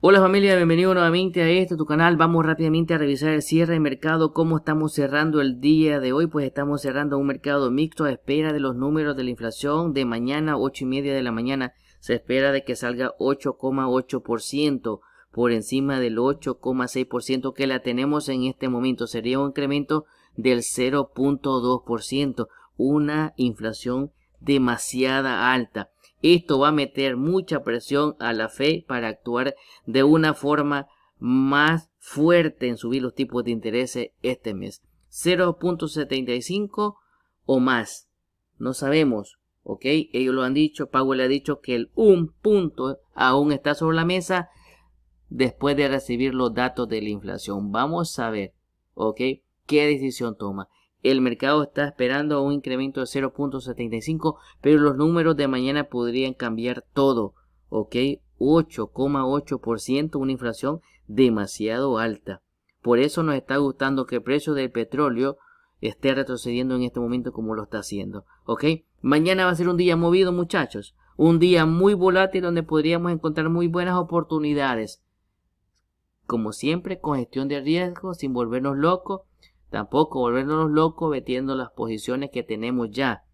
Hola familia, bienvenido nuevamente a este tu canal. Vamos rápidamente a revisar el cierre de mercado, cómo estamos cerrando el día de hoy. Pues estamos cerrando un mercado mixto a espera de los números de la inflación de mañana, 8 y media de la mañana. Se espera de que salga 8,8% por encima del 8,6% que la tenemos en este momento. Sería un incremento del 0.2%, una inflación demasiada alta. Esto va a meter mucha presión a la Fed para actuar de una forma más fuerte en subir los tipos de interés este mes. 0.75 o más. No sabemos, ¿ok? Ellos lo han dicho, Powell ha dicho que el un punto aún está sobre la mesa después de recibir los datos de la inflación. Vamos a ver, ¿ok? ¿Qué decisión toma? el mercado está esperando un incremento de 0.75, pero los números de mañana podrían cambiar todo, ¿ok? 8,8%, una inflación demasiado alta. Por eso nos está gustando que el precio del petróleo esté retrocediendo en este momento como lo está haciendo, ¿ok? Mañana va a ser un día movido, muchachos. Un día muy volátil donde podríamos encontrar muy buenas oportunidades. Como siempre, con gestión de riesgo, sin volvernos locos Tampoco volvernos locos metiendo las posiciones que tenemos ya,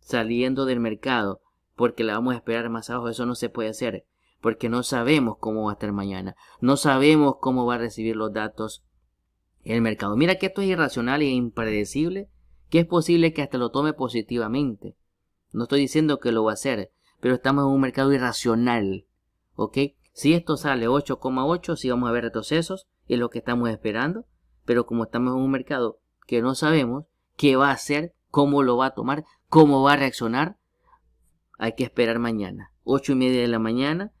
saliendo del mercado, porque la vamos a esperar más abajo. Eso no se puede hacer, porque no sabemos cómo va a estar mañana. No sabemos cómo va a recibir los datos el mercado. Mira que esto es irracional e impredecible, que es posible que hasta lo tome positivamente. No estoy diciendo que lo va a hacer, pero estamos en un mercado irracional. ¿Ok? Si esto sale 8,8, si vamos a ver retrocesos, es lo que estamos esperando pero como estamos en un mercado que no sabemos qué va a hacer, cómo lo va a tomar, cómo va a reaccionar, hay que esperar mañana. 8 y media de la mañana,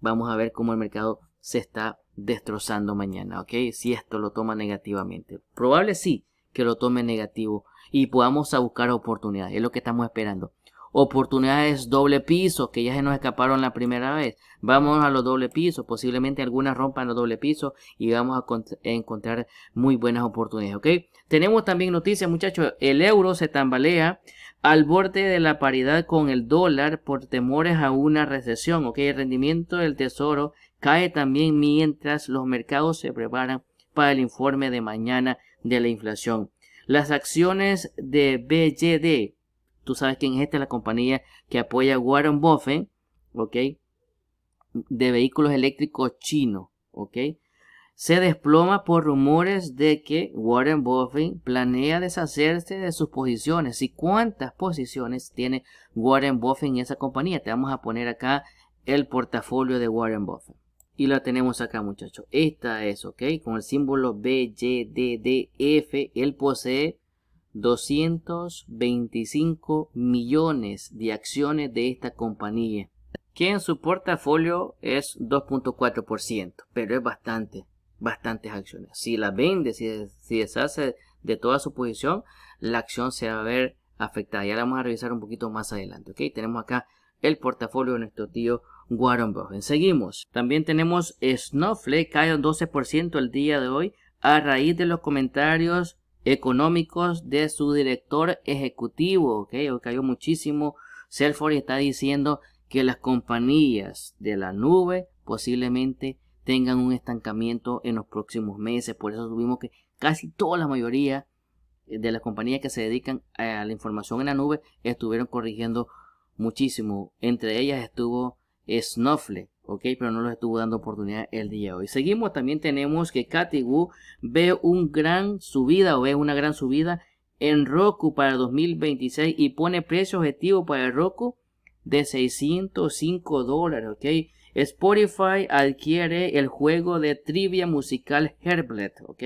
vamos a ver cómo el mercado se está destrozando mañana, ¿ok? Si esto lo toma negativamente. Probable sí que lo tome negativo y podamos buscar oportunidades, es lo que estamos esperando. Oportunidades doble piso, que ya se nos escaparon la primera vez. Vamos a los doble pisos, posiblemente algunas rompan los doble piso y vamos a encontrar muy buenas oportunidades, ¿ok? Tenemos también noticias, muchachos, el euro se tambalea al borde de la paridad con el dólar por temores a una recesión, ¿ok? El rendimiento del tesoro cae también mientras los mercados se preparan para el informe de mañana de la inflación. Las acciones de BJD Tú sabes quién es esta, la compañía que apoya a Warren Buffett, ¿ok? De vehículos eléctricos chinos, ¿ok? Se desploma por rumores de que Warren Buffett planea deshacerse de sus posiciones. ¿Y cuántas posiciones tiene Warren Buffett en esa compañía? Te vamos a poner acá el portafolio de Warren Buffett. Y la tenemos acá, muchachos. Esta es, ¿ok? Con el símbolo B, F, él posee 225 millones de acciones de esta compañía, que en su portafolio es 2.4%, pero es bastante, bastantes acciones. Si la vende, si, si deshace de toda su posición, la acción se va a ver afectada. Ya la vamos a revisar un poquito más adelante. okay Tenemos acá el portafolio de nuestro tío Warren Buffett. Seguimos. También tenemos Snowflake, cae un 12% el día de hoy a raíz de los comentarios económicos de su director ejecutivo. Que cayó muchísimo. Salesforce está diciendo que las compañías de la nube posiblemente tengan un estancamiento en los próximos meses. Por eso tuvimos que casi toda la mayoría de las compañías que se dedican a la información en la nube estuvieron corrigiendo muchísimo. Entre ellas estuvo Snowflake, Ok, pero no los estuvo dando oportunidad el día de hoy. Seguimos, también tenemos que Katy Wu ve un gran subida o ve una gran subida en Roku para 2026 y pone precio objetivo para Roku de 605 dólares, ok. Spotify adquiere el juego de trivia musical Herblet, ok.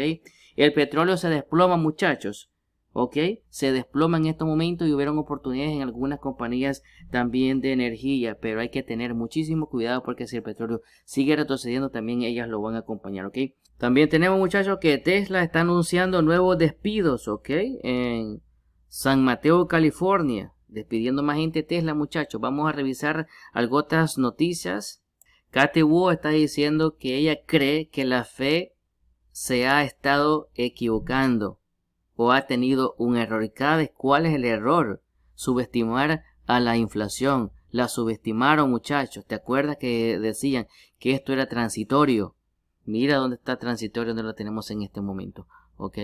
El petróleo se desploma, muchachos. ¿ok? Se desploma en estos momentos y hubieron oportunidades en algunas compañías también de energía, pero hay que tener muchísimo cuidado porque si el petróleo sigue retrocediendo, también ellas lo van a acompañar, ¿ok? También tenemos muchachos que Tesla está anunciando nuevos despidos, ¿ok? En San Mateo, California, despidiendo más gente Tesla, muchachos. Vamos a revisar algunas noticias. Kate Wu está diciendo que ella cree que la fe se ha estado equivocando ha tenido un error. ¿Y cada vez cuál es el error? Subestimar a la inflación. La subestimaron, muchachos. ¿Te acuerdas que decían que esto era transitorio? Mira dónde está transitorio, donde lo tenemos en este momento. ¿Ok?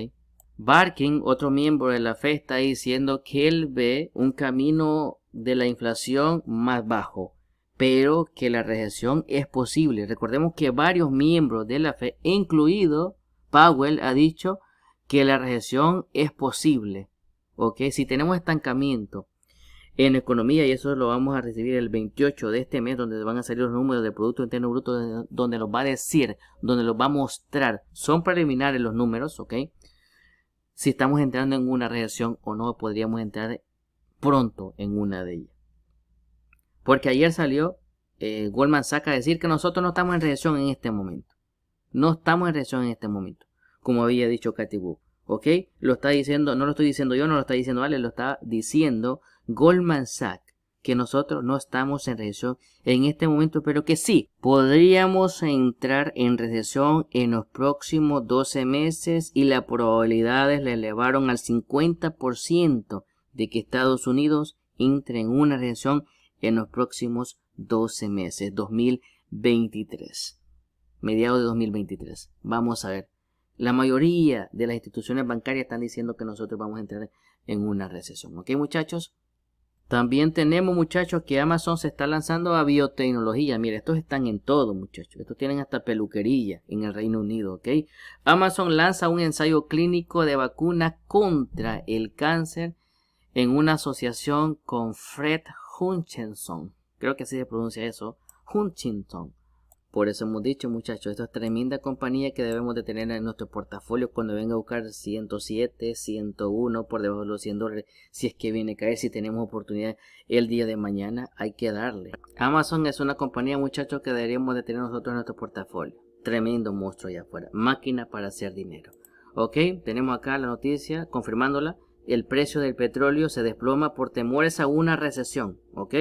Barkin, otro miembro de la fe está diciendo que él ve un camino de la inflación más bajo, pero que la recesión es posible. Recordemos que varios miembros de la fe incluido Powell, ha dicho que la recesión es posible. ¿ok? Si tenemos estancamiento en economía, y eso lo vamos a recibir el 28 de este mes, donde van a salir los números de Producto Interno Bruto, donde los va a decir, donde los va a mostrar. Son preliminares los números, ¿ok? Si estamos entrando en una recesión o no, podríamos entrar pronto en una de ellas. Porque ayer salió eh, Goldman Sachs a decir que nosotros no estamos en recesión en este momento. No estamos en reacción en este momento como había dicho Katy ¿Ok? Lo está diciendo, no lo estoy diciendo yo, no lo está diciendo Ale, lo está diciendo Goldman Sachs que nosotros no estamos en recesión en este momento, pero que sí podríamos entrar en recesión en los próximos 12 meses y las probabilidades le elevaron al 50% de que Estados Unidos entre en una recesión en los próximos 12 meses, 2023, mediados de 2023. Vamos a ver la mayoría de las instituciones bancarias están diciendo que nosotros vamos a entrar en una recesión. ¿Ok, muchachos? También tenemos, muchachos, que Amazon se está lanzando a biotecnología. Mira, estos están en todo, muchachos. Estos tienen hasta peluquería en el Reino Unido, ¿ok? Amazon lanza un ensayo clínico de vacuna contra el cáncer en una asociación con Fred Hutchinson. Creo que así se pronuncia eso. Hutchinson por eso hemos dicho, muchachos, esta es tremenda compañía que debemos de tener en nuestro portafolio cuando venga a buscar 107, 101 por debajo de los 100 dólares. Si es que viene a caer, si tenemos oportunidad el día de mañana, hay que darle. Amazon es una compañía, muchachos, que deberíamos de tener nosotros en nuestro portafolio. Tremendo monstruo allá afuera. Máquina para hacer dinero. Ok, tenemos acá la noticia confirmándola. El precio del petróleo se desploma por temores a una recesión. Ok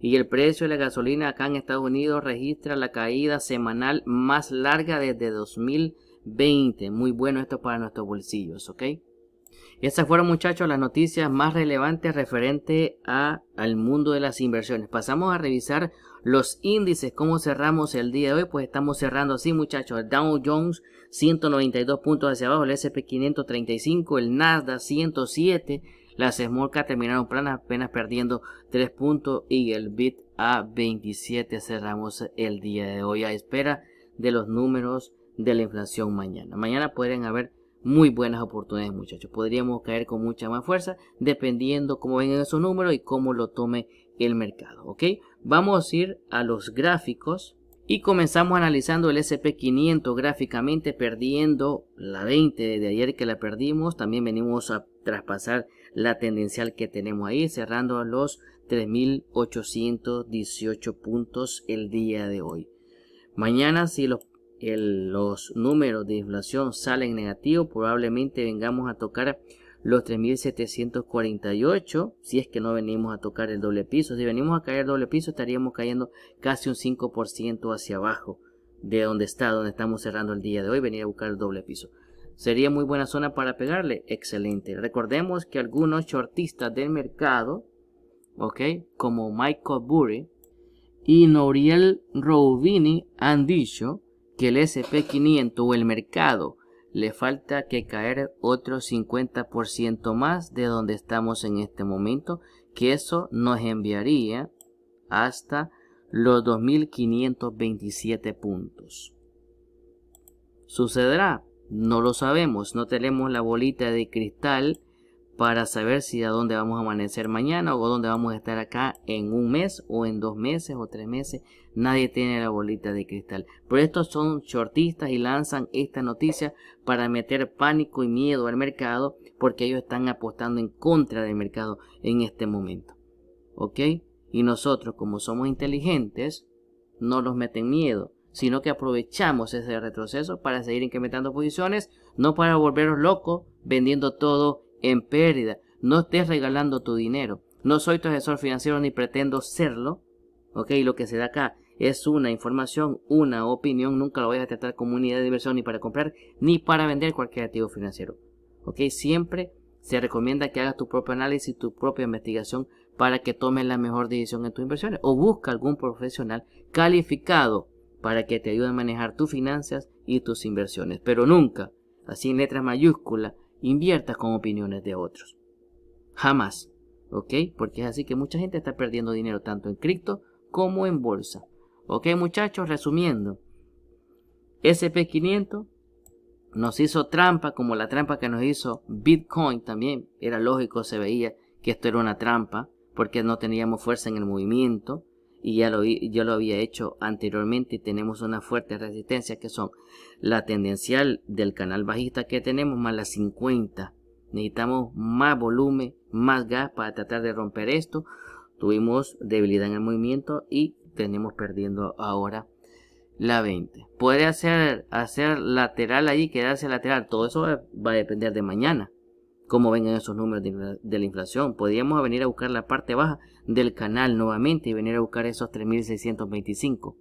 y el precio de la gasolina acá en Estados Unidos registra la caída semanal más larga desde 2020. Muy bueno esto para nuestros bolsillos, ¿ok? Esas fueron muchachos las noticias más relevantes referente a, al mundo de las inversiones. Pasamos a revisar los índices, cómo cerramos el día de hoy. Pues estamos cerrando así muchachos. El Dow Jones 192 puntos hacia abajo, el SP 535, el Nasdaq 107 las Smolka terminaron planas, apenas perdiendo 3 puntos y el bit a 27 cerramos el día de hoy a espera de los números de la inflación mañana. Mañana podrían haber muy buenas oportunidades muchachos. Podríamos caer con mucha más fuerza dependiendo cómo vengan esos números y cómo lo tome el mercado. Vamos a ir a los gráficos. Y comenzamos analizando el SP500 gráficamente, perdiendo la 20 de ayer que la perdimos. También venimos a traspasar la tendencial que tenemos ahí, cerrando a los 3.818 puntos el día de hoy. Mañana, si los, los números de inflación salen negativos, probablemente vengamos a tocar los 3.748, si es que no venimos a tocar el doble piso. Si venimos a caer el doble piso, estaríamos cayendo casi un 5% hacia abajo de donde está, donde estamos cerrando el día de hoy, venir a buscar el doble piso. Sería muy buena zona para pegarle. Excelente. Recordemos que algunos shortistas del mercado, ¿ok? Como Michael Burry y Noriel Roubini. han dicho que el SP500 o el mercado le falta que caer otro 50% más de donde estamos en este momento, que eso nos enviaría hasta los 2.527 puntos. ¿Sucederá? No lo sabemos, no tenemos la bolita de cristal para saber si a dónde vamos a amanecer mañana o dónde vamos a estar acá en un mes o en dos meses o tres meses. Nadie tiene la bolita de cristal. Pero estos son shortistas y lanzan esta noticia para meter pánico y miedo al mercado porque ellos están apostando en contra del mercado en este momento. ¿Ok? Y nosotros como somos inteligentes no nos meten miedo sino que aprovechamos ese retroceso para seguir incrementando posiciones, no para volveros locos vendiendo todo en pérdida. No estés regalando tu dinero. No soy tu asesor financiero ni pretendo serlo. Ok, lo que se da acá es una información, una opinión. Nunca lo voy a tratar como unidad de inversión ni para comprar ni para vender cualquier activo financiero. Ok, siempre se recomienda que hagas tu propio análisis, tu propia investigación para que tomes la mejor decisión en tus inversiones o busca algún profesional calificado para que te ayude a manejar tus finanzas y tus inversiones. Pero nunca, así en letras mayúsculas, inviertas con opiniones de otros. Jamás. ¿Ok? Porque es así que mucha gente está perdiendo dinero tanto en cripto como en bolsa. ¿Ok muchachos? Resumiendo. SP500 nos hizo trampa como la trampa que nos hizo Bitcoin también. Era lógico, se veía que esto era una trampa porque no teníamos fuerza en el movimiento y ya lo, yo lo había hecho anteriormente, y tenemos una fuerte resistencia que son la tendencial del canal bajista que tenemos más la 50. Necesitamos más volumen, más gas para tratar de romper esto. Tuvimos debilidad en el movimiento y tenemos perdiendo ahora la 20. Puede hacer, hacer lateral allí, quedarse lateral. Todo eso va a depender de mañana cómo vengan esos números de, la inflación. Podríamos venir a buscar la parte baja del canal nuevamente y venir a buscar esos 3.625.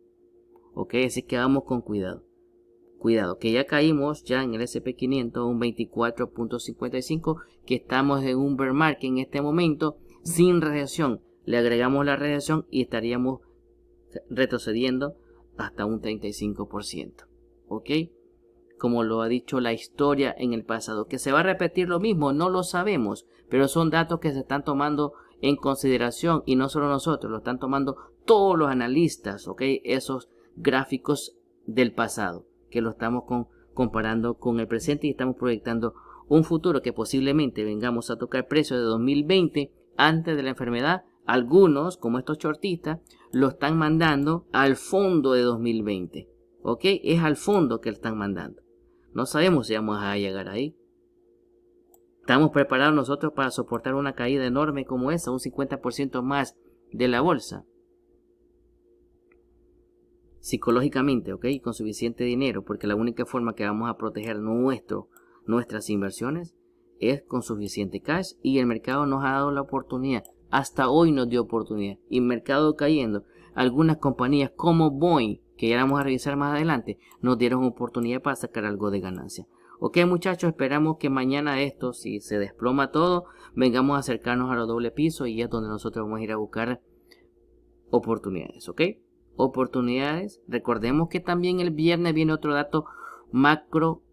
Ok, así que vamos con cuidado. Cuidado, que ya caímos ya en el SP500 un 24.55, que estamos en un bear market en este momento sin radiación. Le agregamos la radiación y estaríamos retrocediendo hasta un 35%. ¿Ok? como lo ha dicho la historia en el pasado. Que se va a repetir lo mismo, no lo sabemos, pero son datos que se están tomando en consideración y no solo nosotros, lo están tomando todos los analistas, ¿ok? Esos gráficos del pasado, que lo estamos comparando con el presente y estamos proyectando un futuro que posiblemente vengamos a tocar precio de 2020 antes de la enfermedad. Algunos, como estos shortistas, lo están mandando al fondo de 2020. ¿Ok? Es al fondo que lo están mandando. No sabemos si vamos a llegar ahí. Estamos preparados nosotros para soportar una caída enorme como esa, un 50% más de la bolsa. Psicológicamente, ¿ok? Con suficiente dinero, porque la única forma que vamos a proteger nuestro, nuestras inversiones es con suficiente cash y el mercado nos ha dado la oportunidad. Hasta hoy nos dio oportunidad. Y mercado cayendo algunas compañías como Boeing, que ya vamos a revisar más adelante, nos dieron oportunidad para sacar algo de ganancia. Ok muchachos, esperamos que mañana esto, si se desploma todo, vengamos a acercarnos a los doble pisos y es donde nosotros vamos a ir a buscar oportunidades, ¿ok? Oportunidades. Recordemos que también el viernes viene otro dato macro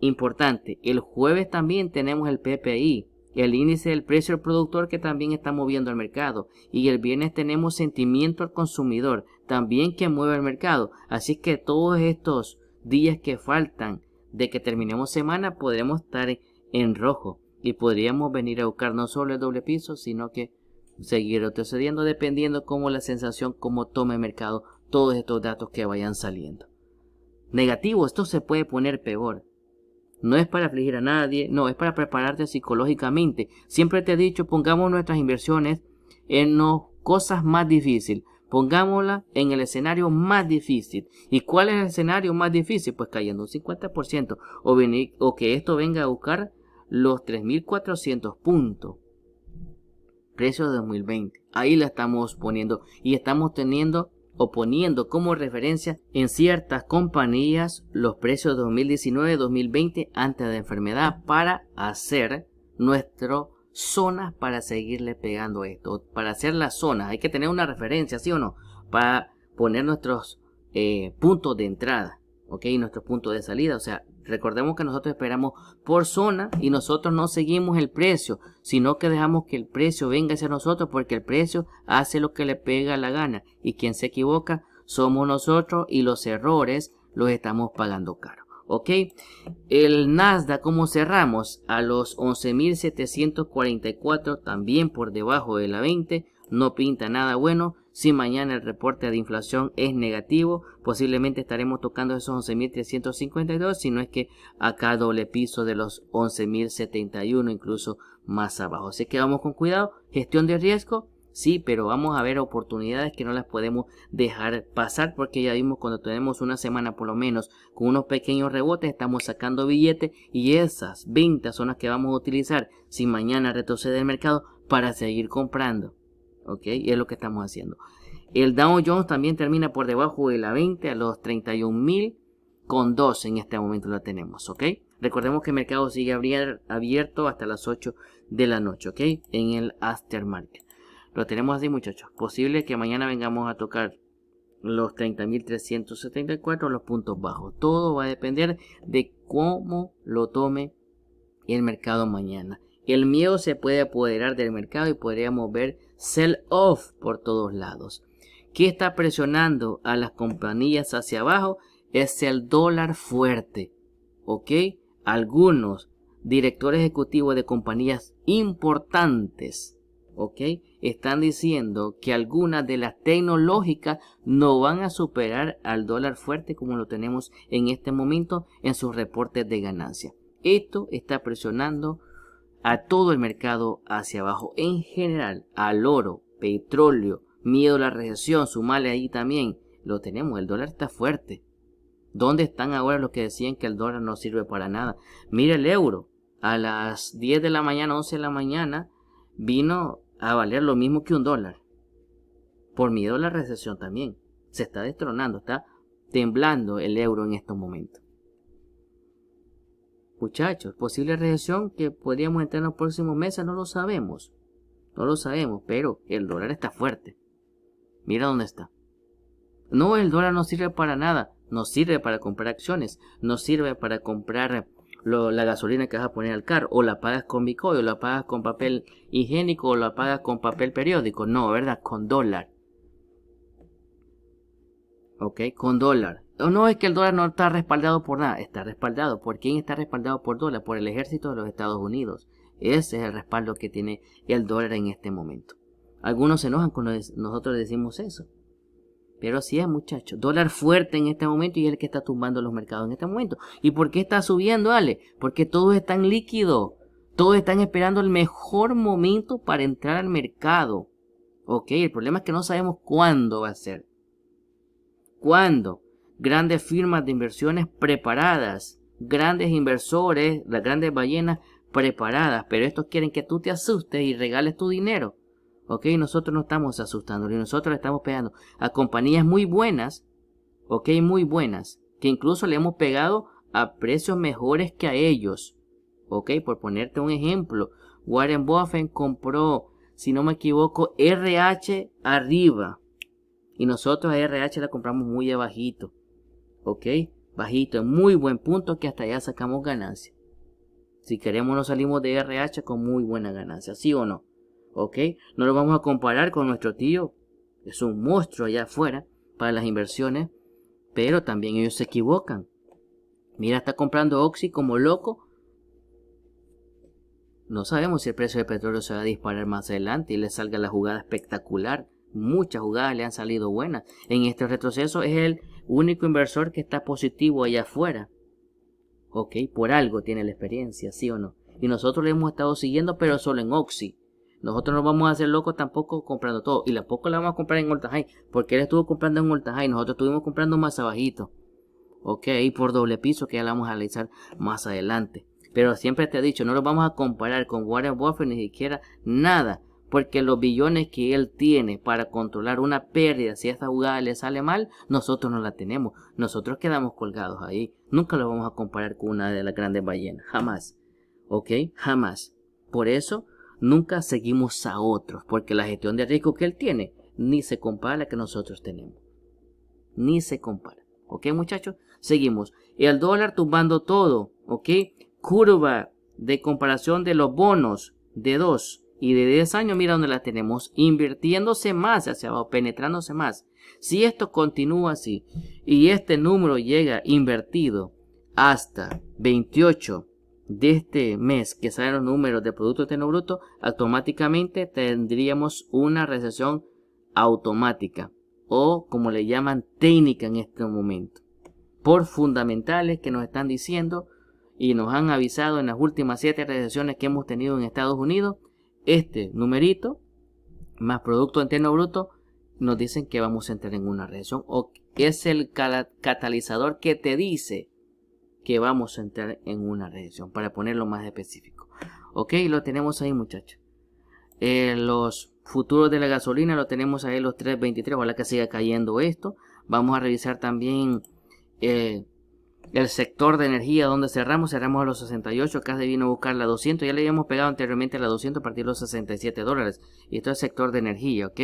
importante. El jueves también tenemos el PPI, el índice del precio del productor que también está moviendo el mercado. Y el viernes tenemos sentimiento al consumidor, también que mueve el mercado. Así que todos estos días que faltan de que terminemos semana podremos estar en rojo y podríamos venir a buscar no solo el doble piso, sino que seguir retrocediendo dependiendo cómo la sensación, cómo tome el mercado todos estos datos que vayan saliendo. Negativo, esto se puede poner peor no es para afligir a nadie, no, es para prepararte psicológicamente. Siempre te he dicho, pongamos nuestras inversiones en las cosas más difíciles. Pongámosla en el escenario más difícil. ¿Y cuál es el escenario más difícil? Pues cayendo un 50% o, o que esto venga a buscar los 3.400 puntos. Precio de 2020. Ahí la estamos poniendo y estamos teniendo o poniendo como referencia en ciertas compañías los precios 2019-2020 antes de enfermedad para hacer nuestro zonas para seguirle pegando esto, para hacer las zonas, hay que tener una referencia, ¿sí o no? Para poner nuestros eh, puntos de entrada. ¿ok? nuestro punto de salida. O sea, recordemos que nosotros esperamos por zona y nosotros no seguimos el precio, sino que dejamos que el precio venga hacia nosotros porque el precio hace lo que le pega la gana. Y quien se equivoca somos nosotros y los errores los estamos pagando caro. ¿Ok? El Nasda como cerramos? A los 11.744, también por debajo de la 20 no pinta nada bueno. Si mañana el reporte de inflación es negativo, posiblemente estaremos tocando esos 11.352, si no es que acá doble piso de los 11.071, incluso más abajo. Así que vamos con cuidado, gestión de riesgo, sí, pero vamos a ver oportunidades que no las podemos dejar pasar porque ya vimos cuando tenemos una semana por lo menos con unos pequeños rebotes estamos sacando billetes y esas ventas son las que vamos a utilizar si mañana retrocede el mercado para seguir comprando. ¿ok? Y es lo que estamos haciendo. El Dow Jones también termina por debajo de la 20 a los 31.000 con 2 en este momento lo tenemos, ¿ok? Recordemos que el mercado sigue abierto hasta las 8 de la noche, ¿ok? En el aftermarket. Lo tenemos así, muchachos. Posible que mañana vengamos a tocar los 30.374, los puntos bajos. Todo va a depender de cómo lo tome el mercado mañana. El miedo se puede apoderar del mercado y podríamos ver sell-off por todos lados. ¿Qué está presionando a las compañías hacia abajo? Es el dólar fuerte. ¿Ok? Algunos directores ejecutivos de compañías importantes, ¿ok? Están diciendo que algunas de las tecnológicas no van a superar al dólar fuerte como lo tenemos en este momento en sus reportes de ganancia. Esto está presionando a todo el mercado hacia abajo. En general, al oro, petróleo, miedo a la recesión, sumale ahí también. Lo tenemos, el dólar está fuerte. ¿Dónde están ahora los que decían que el dólar no sirve para nada? Mira el euro. A las 10 de la mañana, 11 de la mañana, vino a valer lo mismo que un dólar. Por miedo a la recesión también. Se está destronando, está temblando el euro en estos momentos. Muchachos, posible reacción que podríamos entrar en los próximos meses, no lo sabemos. No lo sabemos, pero el dólar está fuerte. Mira dónde está. No, el dólar no sirve para nada. No sirve para comprar acciones. No sirve para comprar la gasolina que vas a poner al carro. O la pagas con Bitcoin, o la pagas con papel higiénico, o la pagas con papel periódico. No, ¿verdad? Con dólar. ¿ok? Con dólar. no es que el dólar no está respaldado por nada, está respaldado. ¿Por quién está respaldado por dólar? Por el ejército de los Estados Unidos. Ese es el respaldo que tiene el dólar en este momento. Algunos se enojan cuando nosotros decimos eso. Pero sí, es, muchachos. Dólar fuerte en este momento y es el que está tumbando los mercados en este momento. ¿Y por qué está subiendo, Ale? Porque todos están líquidos. Todos están esperando el mejor momento para entrar al mercado. Ok, el problema es que no sabemos cuándo va a ser cuando grandes firmas de inversiones preparadas, grandes inversores, las grandes ballenas preparadas, pero estos quieren que tú te asustes y regales tu dinero. ¿Ok? Nosotros no estamos y nosotros le estamos pegando a compañías muy buenas, ¿ok? Muy buenas, que incluso le hemos pegado a precios mejores que a ellos. ¿Ok? Por ponerte un ejemplo, Warren Buffett compró, si no me equivoco, RH arriba. Y nosotros a RH la compramos muy de bajito. ¿Ok? Bajito, en muy buen punto que hasta allá sacamos ganancia. Si queremos nos salimos de RH con muy buena ganancia, ¿sí o no? ¿Ok? No lo vamos a comparar con nuestro tío. Es un monstruo allá afuera para las inversiones. Pero también ellos se equivocan. Mira, está comprando Oxy como loco. No sabemos si el precio del petróleo se va a disparar más adelante y le salga la jugada espectacular Muchas jugadas le han salido buenas. En este retroceso es el único inversor que está positivo allá afuera. Ok, por algo tiene la experiencia, sí o no. Y nosotros le hemos estado siguiendo, pero solo en Oxy. Nosotros no vamos a hacer locos tampoco comprando todo. Y tampoco la vamos a comprar en Ulta High. Porque él estuvo comprando en Ulta High. Nosotros estuvimos comprando más abajito. Ok, y por doble piso que ya la vamos a analizar más adelante. Pero siempre te he dicho, no lo vamos a comparar con Warren Buffett ni siquiera nada porque los billones que él tiene para controlar una pérdida, si esa jugada le sale mal, nosotros no la tenemos, nosotros quedamos colgados ahí, nunca lo vamos a comparar con una de las grandes ballenas, jamás, ¿ok? Jamás. Por eso, nunca seguimos a otros, porque la gestión de riesgo que él tiene ni se compara a la que nosotros tenemos, ni se compara, ¿ok muchachos? Seguimos. El dólar tumbando todo, ¿ok? Curva de comparación de los bonos de dos y de 10 años mira dónde la tenemos, invirtiéndose más hacia abajo, penetrándose más. Si esto continúa así y este número llega invertido hasta 28 de este mes que salen los números de Producto Interno Bruto, automáticamente tendríamos una recesión automática o como le llaman técnica en este momento. Por fundamentales que nos están diciendo y nos han avisado en las últimas siete recesiones que hemos tenido en Estados Unidos este numerito más Producto Interno Bruto nos dicen que vamos a entrar en una recesión o es el catalizador que te dice que vamos a entrar en una recesión, para ponerlo más específico. Ok, lo tenemos ahí muchachos. Eh, los futuros de la gasolina lo tenemos ahí los 3.23, ojalá que siga cayendo esto. Vamos a revisar también eh, el sector de energía donde cerramos, cerramos a los 68, acá se vino a buscar la 200, ya le habíamos pegado anteriormente a la 200 a partir de los 67 dólares, y esto es sector de energía, ok,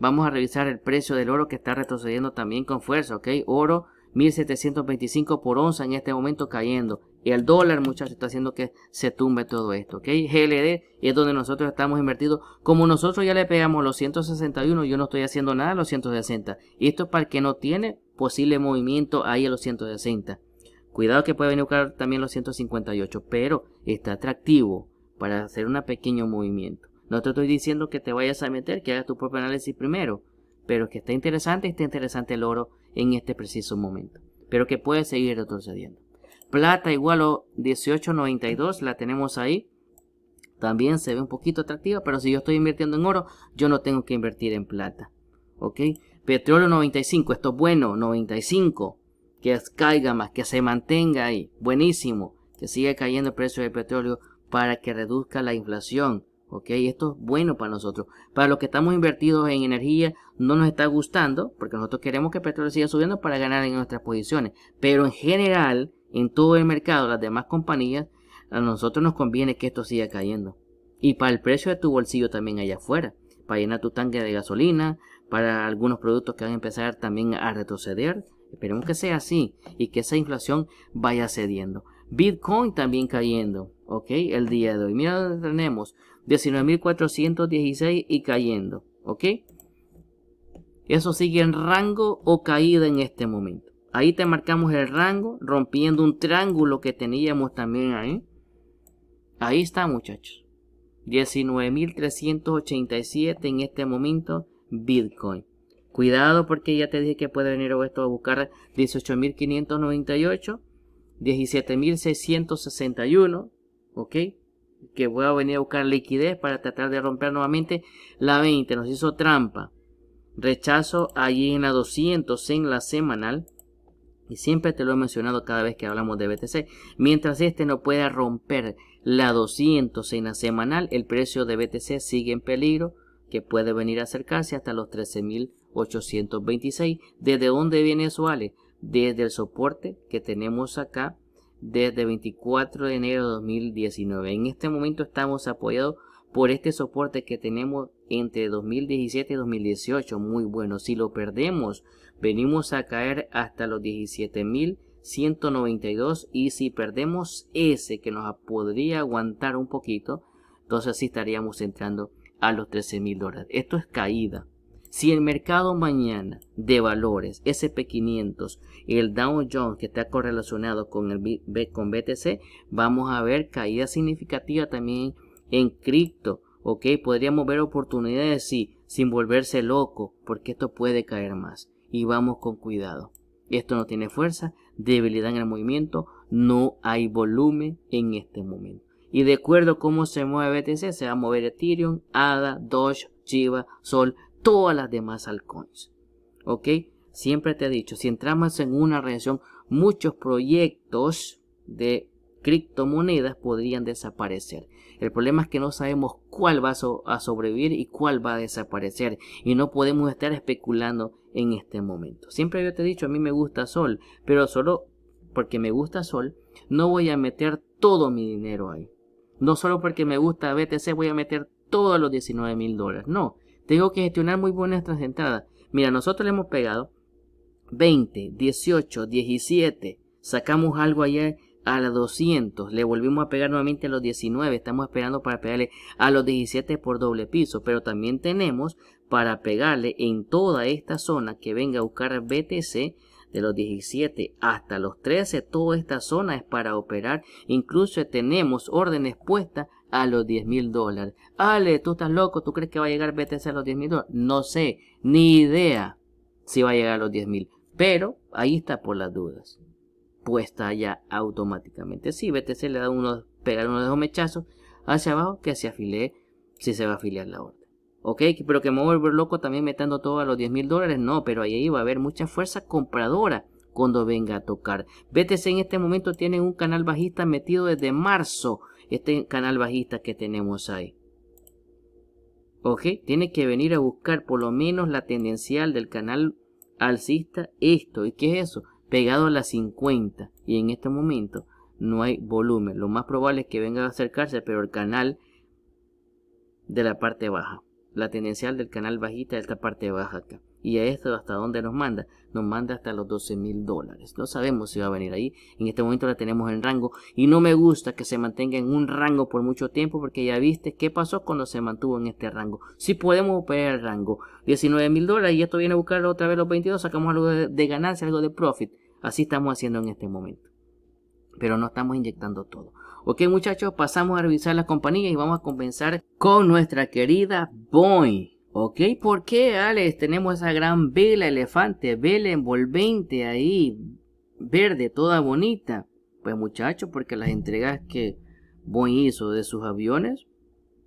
vamos a revisar el precio del oro que está retrocediendo también con fuerza, ok, oro 1725 por onza en este momento cayendo, y el dólar muchachos está haciendo que se tumbe todo esto, ok, GLD es donde nosotros estamos invertidos, como nosotros ya le pegamos los 161, yo no estoy haciendo nada a los 160, y esto es para el que no tiene posible movimiento ahí a los 160, Cuidado que puede venir a también los 158, pero está atractivo para hacer un pequeño movimiento. No te estoy diciendo que te vayas a meter, que hagas tu propio análisis primero, pero que está interesante, está interesante el oro en este preciso momento, pero que puede seguir retrocediendo. Plata igual a 18.92, la tenemos ahí. También se ve un poquito atractiva, pero si yo estoy invirtiendo en oro, yo no tengo que invertir en plata. ¿Ok? Petróleo 95, esto es bueno, 95 que caiga más, que se mantenga ahí, buenísimo, que siga cayendo el precio del petróleo para que reduzca la inflación. ¿ok? Esto es bueno para nosotros. Para los que estamos invertidos en energía, no nos está gustando, porque nosotros queremos que el petróleo siga subiendo para ganar en nuestras posiciones. Pero en general, en todo el mercado, las demás compañías, a nosotros nos conviene que esto siga cayendo. Y para el precio de tu bolsillo también allá afuera, para llenar tu tanque de gasolina, para algunos productos que van a empezar también a retroceder, Esperemos que sea así y que esa inflación vaya cediendo. Bitcoin también cayendo, ¿ok? El día de hoy. Mira dónde tenemos 19.416 y cayendo, ¿ok? Eso sigue en rango o caída en este momento. Ahí te marcamos el rango, rompiendo un triángulo que teníamos también ahí. Ahí está, muchachos. 19.387 en este momento Bitcoin. Cuidado porque ya te dije que puede venir esto a buscar 18.598, 17.661, ¿ok? Que voy a venir a buscar liquidez para tratar de romper nuevamente la 20. Nos hizo trampa. Rechazo allí en la 200 en la semanal. Y siempre te lo he mencionado cada vez que hablamos de BTC. Mientras este no pueda romper la 200 en la semanal, el precio de BTC sigue en peligro que puede venir a acercarse hasta los 13.000 826. ¿Desde dónde viene eso, Ale? Desde el soporte que tenemos acá desde 24 de enero de 2019. En este momento estamos apoyados por este soporte que tenemos entre 2017 y 2018. Muy bueno. Si lo perdemos, venimos a caer hasta los 17.192. Y si perdemos ese que nos podría aguantar un poquito, entonces sí estaríamos entrando a los 13.000 dólares. Esto es caída. Si el mercado mañana de valores, SP500, el Dow Jones que está correlacionado con, el, BTC, vamos a ver caída significativa también en cripto. ¿ok? Podríamos ver oportunidades, sí, sin volverse loco, porque esto puede caer más. Y vamos con cuidado. Esto no tiene fuerza, debilidad en el movimiento, no hay volumen en este momento. Y de acuerdo a cómo se mueve BTC, se va a mover Ethereum, ADA, Doge, Chiva, Sol, todas las demás altcoins. ¿Ok? Siempre te he dicho, si entramos en una reacción. muchos proyectos de criptomonedas podrían desaparecer. El problema es que no sabemos cuál va a, a, sobrevivir y cuál va a desaparecer y no podemos estar especulando en este momento. Siempre yo te he dicho, a mí me gusta Sol, pero solo porque me gusta Sol, no voy a meter todo mi dinero ahí. No solo porque me gusta BTC voy a meter todos los 19 mil dólares, no. Tengo que gestionar muy buenas nuestras entradas. Mira, nosotros le hemos pegado 20, 18, 17. Sacamos algo allá a los 200. Le volvimos a pegar nuevamente a los 19. Estamos esperando para pegarle a los 17 por doble piso. Pero también tenemos para pegarle en toda esta zona que venga a buscar BTC de los 17 hasta los 13, toda esta zona es para operar. Incluso tenemos órdenes puestas a los 10 mil dólares. Ale, tú estás loco, ¿tú crees que va a llegar BTC a los 10 mil dólares? No sé, ni idea si va a llegar a los 10 mil. Pero ahí está por las dudas. Puesta ya automáticamente. Si sí, BTC le da uno. pegar unos dos mechazos hacia abajo que se afilé. si se va a afiliar la orden. Ok, pero que me voy loco también metiendo todo a los 10 mil dólares. No, pero ahí va a haber mucha fuerza compradora cuando venga a tocar. BTC en este momento tiene un canal bajista metido desde marzo este canal bajista que tenemos ahí. Ok, tiene que venir a buscar por lo menos la tendencial del canal alcista esto. ¿Y qué es eso? Pegado a la 50. Y en este momento no hay volumen. Lo más probable es que venga a acercarse, pero el canal de la parte baja la tendencial del canal bajita de esta parte baja acá. Y a esto, ¿hasta dónde nos manda? Nos manda hasta los 12 mil dólares. No sabemos si va a venir ahí. En este momento la tenemos en rango. Y no me gusta que se mantenga en un rango por mucho tiempo. Porque ya viste qué pasó cuando se mantuvo en este rango. Si podemos operar el rango. 19 mil dólares. Y esto viene a buscar otra vez los 22. Sacamos algo de ganancia, algo de profit. Así estamos haciendo en este momento. Pero no estamos inyectando todo. Ok muchachos, pasamos a revisar las compañías y vamos a comenzar con nuestra querida Boeing. Ok, ¿por qué Alex tenemos esa gran vela elefante, vela envolvente ahí, verde, toda bonita? Pues muchachos, porque las entregas que Boeing hizo de sus aviones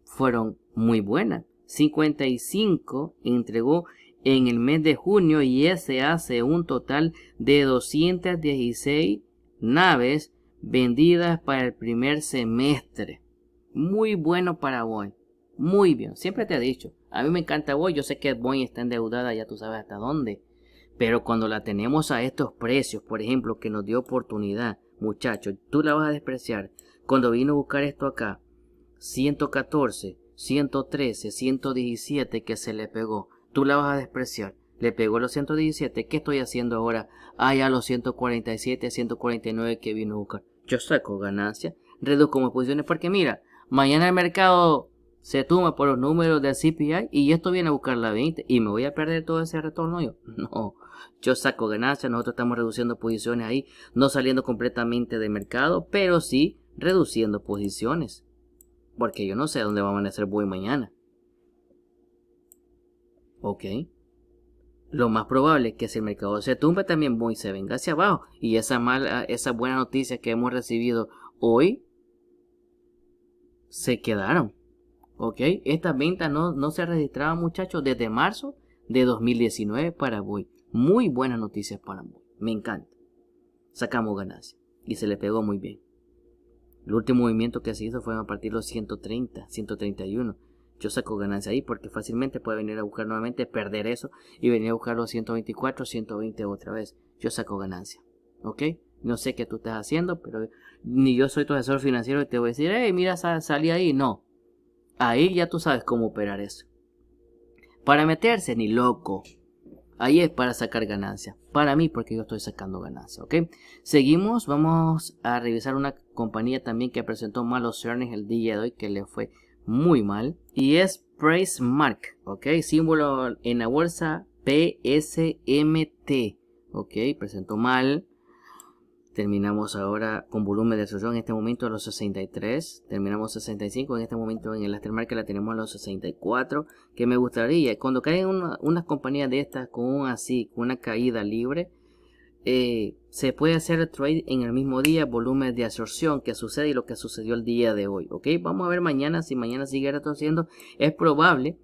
fueron muy buenas. 55 entregó en el mes de junio y ese hace un total de 216 naves vendidas para el primer semestre. Muy bueno para Boeing. Muy bien. Siempre te he dicho. A mí me encanta Boeing. Yo sé que Boeing está endeudada, ya tú sabes hasta dónde. Pero cuando la tenemos a estos precios, por ejemplo, que nos dio oportunidad, muchachos, tú la vas a despreciar. Cuando vino a buscar esto acá, 114, 113, 117 que se le pegó, tú la vas a despreciar. Le pegó los 117. ¿Qué estoy haciendo ahora? Hay ah, a los 147, 149 que vino a buscar. Yo saco ganancia. Reduzco mis posiciones porque mira, mañana el mercado se tumba por los números del CPI y esto viene a buscar la 20 y me voy a perder todo ese retorno yo. No, yo saco ganancia. nosotros estamos reduciendo posiciones ahí, no saliendo completamente del mercado, pero sí reduciendo posiciones. Porque yo no sé dónde va a amanecer voy mañana. Ok lo más probable es que si el mercado se tumba también Boeing se venga hacia abajo. Y esa mala, esa buena noticia que hemos recibido hoy se quedaron. ¿Ok? Estas ventas no, no se registraban, muchachos, desde marzo de 2019 para Boeing. Muy buenas noticias para Boeing. Me encanta. Sacamos ganancias. Y se le pegó muy bien. El último movimiento que se hizo fue a partir de los 130, 131 yo saco ganancia ahí porque fácilmente puede venir a buscar nuevamente, perder eso y venir a buscar los 124, 120 otra vez. Yo saco ganancia. ¿Ok? No sé qué tú estás haciendo, pero ni yo soy tu asesor financiero y te voy a decir, hey, mira, salí ahí. No. Ahí ya tú sabes cómo operar eso. Para meterse, ni loco. Ahí es para sacar ganancia. Para mí, porque yo estoy sacando ganancia, ¿ok? Seguimos, vamos a revisar una compañía también que presentó malos earnings el día de hoy, que le fue muy mal. Y es Price Mark, ¿ok? Símbolo en la bolsa PSMT, ¿ok? Presentó mal. Terminamos ahora con volumen de suyo en este momento a los 63. Terminamos 65. En este momento en el aftermarket la tenemos a los 64. Que me gustaría, cuando caen unas compañías de estas con así, con una caída libre, eh, se puede hacer el trade en el mismo día, volumen de absorción que sucede y lo que sucedió el día de hoy. Ok, vamos a ver mañana si mañana sigue retrocediendo. Es probable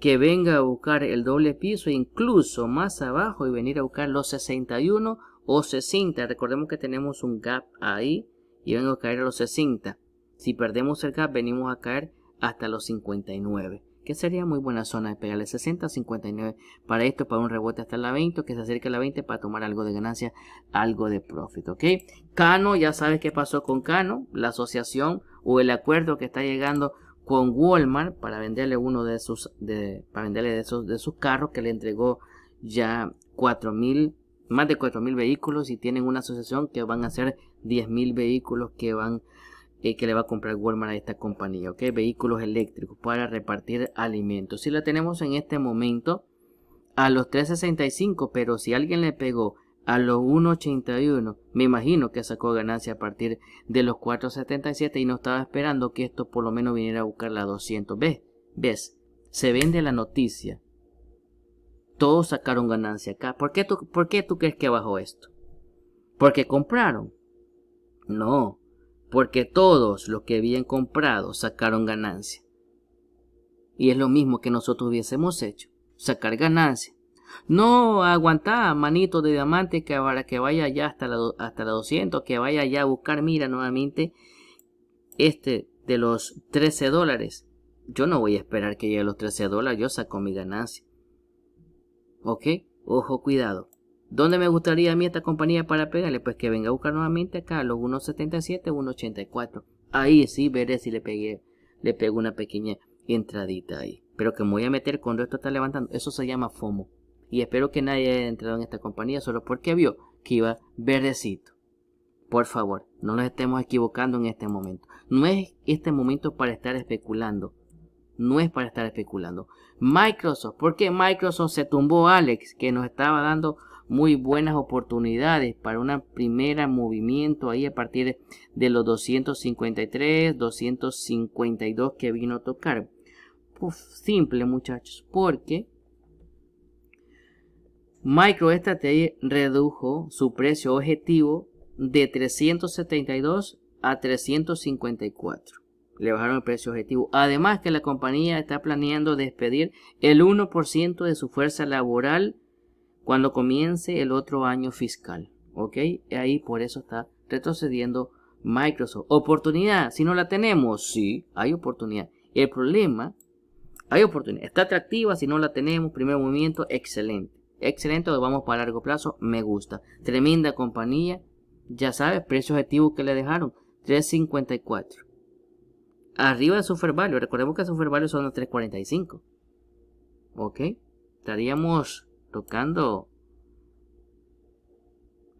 que venga a buscar el doble piso, incluso más abajo y venir a buscar los 61 o 60. Recordemos que tenemos un gap ahí y vengo a caer a los 60. Si perdemos el gap, venimos a caer hasta los 59 que sería muy buena zona de pegarle 60 59 para esto, para un rebote hasta la 20, que se acerque a la 20 para tomar algo de ganancia, algo de profit, ¿ok? Cano, ya sabes qué pasó con Cano, la asociación o el acuerdo que está llegando con Walmart para venderle uno de sus, de, para venderle de, esos, de sus carros que le entregó ya mil, más de mil vehículos y tienen una asociación que van a ser mil vehículos que van que le va a comprar Walmart a esta compañía, ¿ok? Vehículos eléctricos para repartir alimentos. Si la tenemos en este momento a los 3.65, pero si alguien le pegó a los 1.81, me imagino que sacó ganancia a partir de los 4.77 y no estaba esperando que esto por lo menos viniera a buscar la 200. ¿Ves? ¿Ves? Se vende la noticia. Todos sacaron ganancia acá. ¿Por qué tú, por qué tú crees que bajó esto? Porque compraron. No, porque todos los que habían comprado sacaron ganancia. Y es lo mismo que nosotros hubiésemos hecho, sacar ganancia. No aguantar manito de diamante que para que vaya ya hasta la, hasta la 200, que vaya ya a buscar, mira nuevamente, este de los 13 dólares. Yo no voy a esperar que llegue a los 13 dólares, yo saco mi ganancia. ¿Ok? Ojo, cuidado. ¿Dónde me gustaría a mí esta compañía para pegarle? Pues que venga a buscar nuevamente acá los 1.77, 1.84. Ahí sí veré si le pegué, le pego una pequeña entradita ahí. Pero que me voy a meter cuando esto está levantando. Eso se llama FOMO. Y espero que nadie haya entrado en esta compañía solo porque vio que iba verdecito. Por favor, no nos estemos equivocando en este momento. No es este momento para estar especulando. No es para estar especulando. Microsoft, qué Microsoft se tumbó Alex, que nos estaba dando muy buenas oportunidades para una primera movimiento ahí a partir de los 253, 252 que vino a tocar. simple muchachos, porque Micro redujo su precio objetivo de 372 a 354. Le bajaron el precio objetivo. Además que la compañía está planeando despedir el 1% de su fuerza laboral cuando comience el otro año fiscal. ¿Ok? Ahí por eso está retrocediendo Microsoft. Oportunidad, si no la tenemos, sí, hay oportunidad. El problema, hay oportunidad. Está atractiva, si no la tenemos, primer movimiento, excelente. Excelente, vamos para largo plazo, me gusta. Tremenda compañía, ya sabes, precio objetivo que le dejaron, 354. Arriba de su value, recordemos que su fair value son los 345. ¿Ok? Estaríamos tocando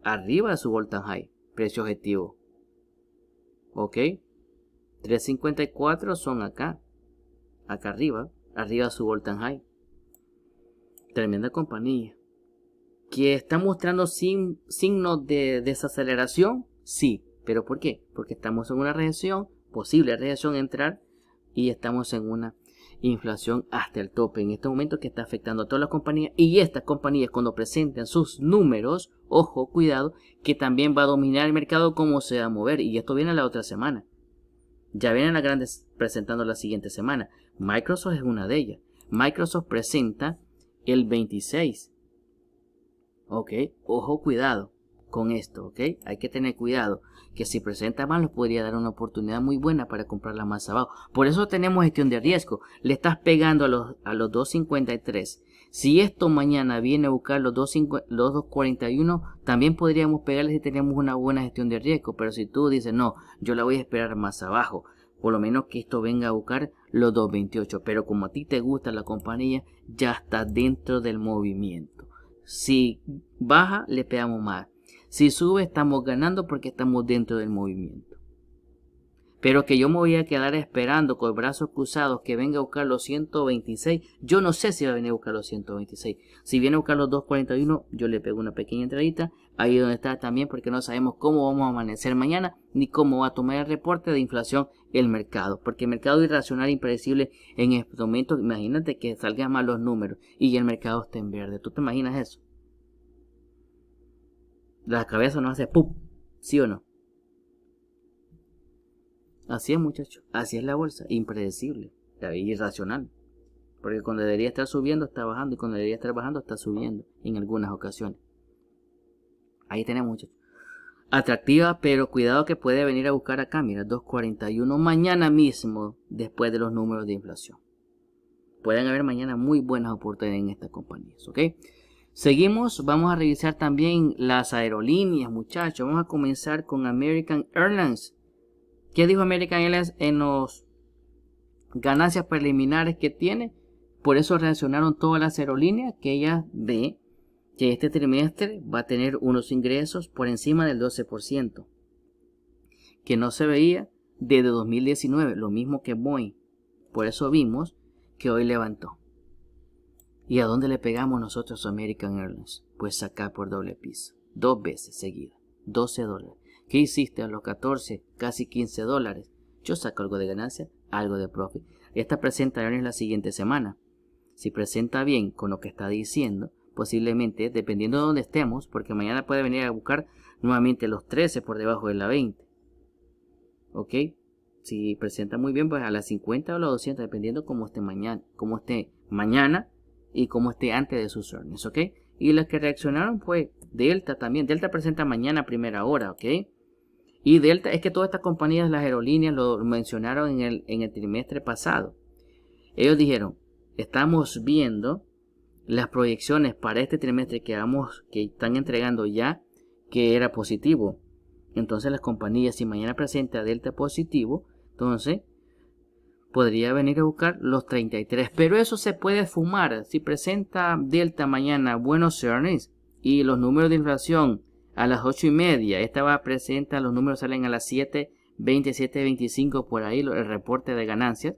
arriba de su Volta high, precio objetivo. ¿Ok? 354 son acá, acá arriba, arriba de su Volta high. Tremenda compañía. ¿Que está mostrando signos de desaceleración? Sí. ¿Pero por qué? Porque estamos en una reacción posible reacción entrar, y estamos en una inflación hasta el tope en este momento que está afectando a todas las compañías y estas compañías cuando presentan sus números, ojo, cuidado, que también va a dominar el mercado cómo se va a mover y esto viene la otra semana. Ya vienen las grandes presentando la siguiente semana. Microsoft es una de ellas. Microsoft presenta el 26. Ok, ojo, cuidado con esto, ¿ok? Hay que tener cuidado, que si presenta mal nos podría dar una oportunidad muy buena para comprarla más abajo. Por eso tenemos gestión de riesgo. Le estás pegando a los, a los 253. Si esto mañana viene a buscar los, los 241, también podríamos pegarle si tenemos una buena gestión de riesgo. Pero si tú dices, no, yo la voy a esperar más abajo, por lo menos que esto venga a buscar los 228. Pero como a ti te gusta la compañía, ya está dentro del movimiento. Si baja, le pegamos más. Si sube estamos ganando porque estamos dentro del movimiento. Pero que yo me voy a quedar esperando con brazos cruzados que venga a buscar los 126. Yo no sé si va a venir a buscar los 126. Si viene a buscar los 241, yo le pego una pequeña entradita. Ahí donde está también porque no sabemos cómo vamos a amanecer mañana ni cómo va a tomar el reporte de inflación el mercado. Porque el mercado irracional, impredecible en este momento, imagínate que salgan mal los números y el mercado esté en verde. ¿Tú te imaginas eso? la cabeza no hace ¡pum! ¿Sí o no? Así es, muchachos. Así es la bolsa. Impredecible. Irracional. Porque cuando debería estar subiendo, está bajando. Y cuando debería estar bajando, está subiendo. En algunas ocasiones. Ahí tenemos, muchachos. Atractiva, pero cuidado que puede venir a buscar acá. Mira, 2.41 mañana mismo. Después de los números de inflación. Pueden haber mañana muy buenas oportunidades en estas compañías. ¿Ok? Seguimos, vamos a revisar también las aerolíneas, muchachos. Vamos a comenzar con American Airlines. ¿Qué dijo American Airlines en los ganancias preliminares que tiene? Por eso reaccionaron todas las aerolíneas que ella ve que este trimestre va a tener unos ingresos por encima del 12%, que no se veía desde 2019, lo mismo que Boeing. Por eso vimos que hoy levantó. ¿Y a dónde le pegamos nosotros a American Airlines? Pues acá por doble piso. Dos veces seguida. 12 dólares. ¿Qué hiciste a los 14, casi 15 dólares? Yo saco algo de ganancia, algo de profit. Esta presenta en la siguiente semana. Si presenta bien con lo que está diciendo, posiblemente, dependiendo de dónde estemos, porque mañana puede venir a buscar nuevamente los 13 por debajo de la 20. ¿Ok? Si presenta muy bien, pues a las 50 o a las 200, dependiendo cómo esté mañana. Cómo esté mañana y como esté antes de sus earnings, ¿ok? Y los que reaccionaron fue Delta también. Delta presenta mañana a primera hora, ¿ok? Y Delta, es que todas estas compañías, las aerolíneas, lo mencionaron en el, en el trimestre pasado. Ellos dijeron, estamos viendo las proyecciones para este trimestre que, vamos, que están entregando ya, que era positivo. Entonces las compañías, si mañana presenta Delta positivo, entonces podría venir a buscar los 33. Pero eso se puede fumar. Si presenta Delta mañana buenos earnings y los números de inflación a las 8 y media, esta va presenta, los números salen a las 7, 27, 25 por ahí, el reporte de ganancias.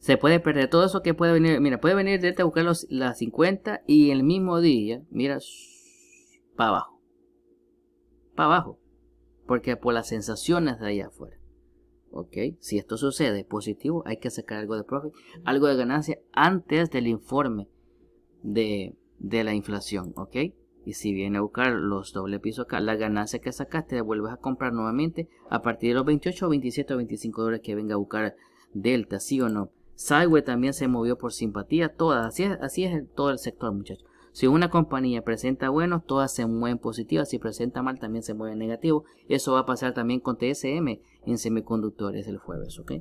Se puede perder todo eso que puede venir. Mira, puede venir Delta a buscar los, las 50 y el mismo día, mira, para abajo. Para abajo. Porque por las sensaciones de allá afuera. ¿ok? Si esto sucede positivo, hay que sacar algo de profit, algo de ganancia antes del informe de, la inflación, ¿ok? Y si viene a buscar los doble pisos acá, la ganancia que sacaste la vuelves a comprar nuevamente a partir de los 28, 27 o 25 dólares que venga a buscar Delta, ¿sí o no? Sideway también se movió por simpatía, todas, así es, así todo el sector muchachos. Si una compañía presenta buenos, todas se mueven positivas. Si presenta mal, también se mueven negativo. Eso va a pasar también con TSM en semiconductores el jueves, ¿ok?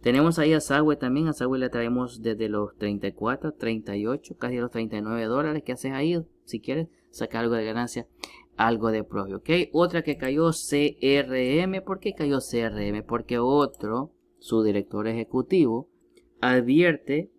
Tenemos ahí a Sagüe también, a Sagüe le traemos desde los 34, 38, casi los 39 dólares. que haces ahí? Si quieres, sacar algo de ganancia, algo de propio, ¿ok? Otra que cayó CRM, ¿por qué cayó CRM? Porque otro, su director ejecutivo, advierte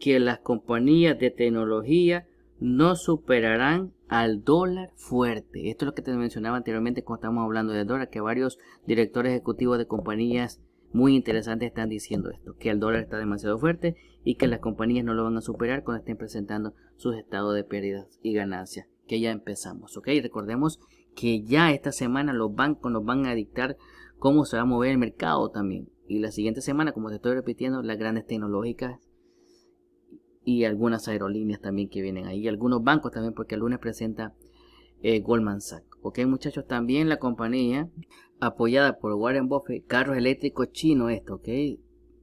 que las compañías de tecnología no superarán al dólar fuerte. Esto es lo que te mencionaba anteriormente cuando estamos hablando del dólar, que varios directores ejecutivos de compañías muy interesantes están diciendo esto, que el dólar está demasiado fuerte y que las compañías no lo van a superar cuando estén presentando sus estados de pérdidas y ganancias, que ya empezamos, ¿ok? Recordemos que ya esta semana los bancos nos van a dictar cómo se va a mover el mercado también. Y la siguiente semana, como te estoy repitiendo, las grandes tecnológicas y algunas aerolíneas también que vienen ahí, algunos bancos también, porque el lunes presenta eh, Goldman Sachs. Ok, muchachos, también la compañía apoyada por Warren Buffett, carros eléctricos chino esto, ok,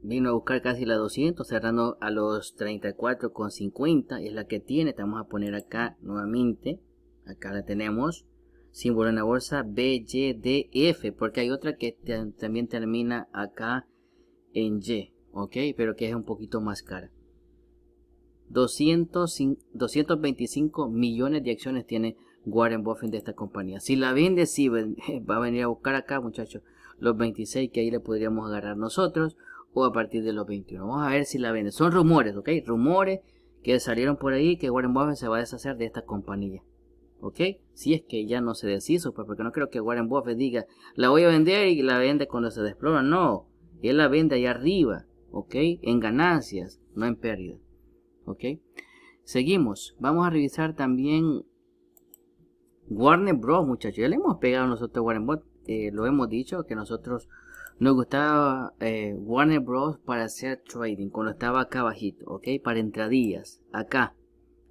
vino a buscar casi la 200, cerrando a los 34,50, es la que tiene, te vamos a poner acá nuevamente, acá la tenemos, símbolo en la bolsa BYDF, porque hay otra que también termina acá en Y, ok, pero que es un poquito más cara. 225 millones de acciones tiene Warren Buffett de esta compañía. Si la vende, si va a venir a buscar acá, muchachos, los 26 que ahí le podríamos agarrar nosotros o a partir de los 21. Vamos a ver si la vende. Son rumores, ¿ok? Rumores que salieron por ahí que Warren Buffett se va a deshacer de esta compañía. ¿Ok? Si es que ya no se deshizo, pues, porque no creo que Warren Buffett diga, la voy a vender y la vende cuando se desploma. No, él la vende allá arriba, ¿ok? En ganancias, no en pérdidas ok seguimos vamos a revisar también Warner Bros muchachos ya le hemos pegado nosotros Warner Bros eh, lo hemos dicho que nosotros nos gustaba eh, Warner Bros para hacer trading cuando estaba acá bajito ok para entradillas acá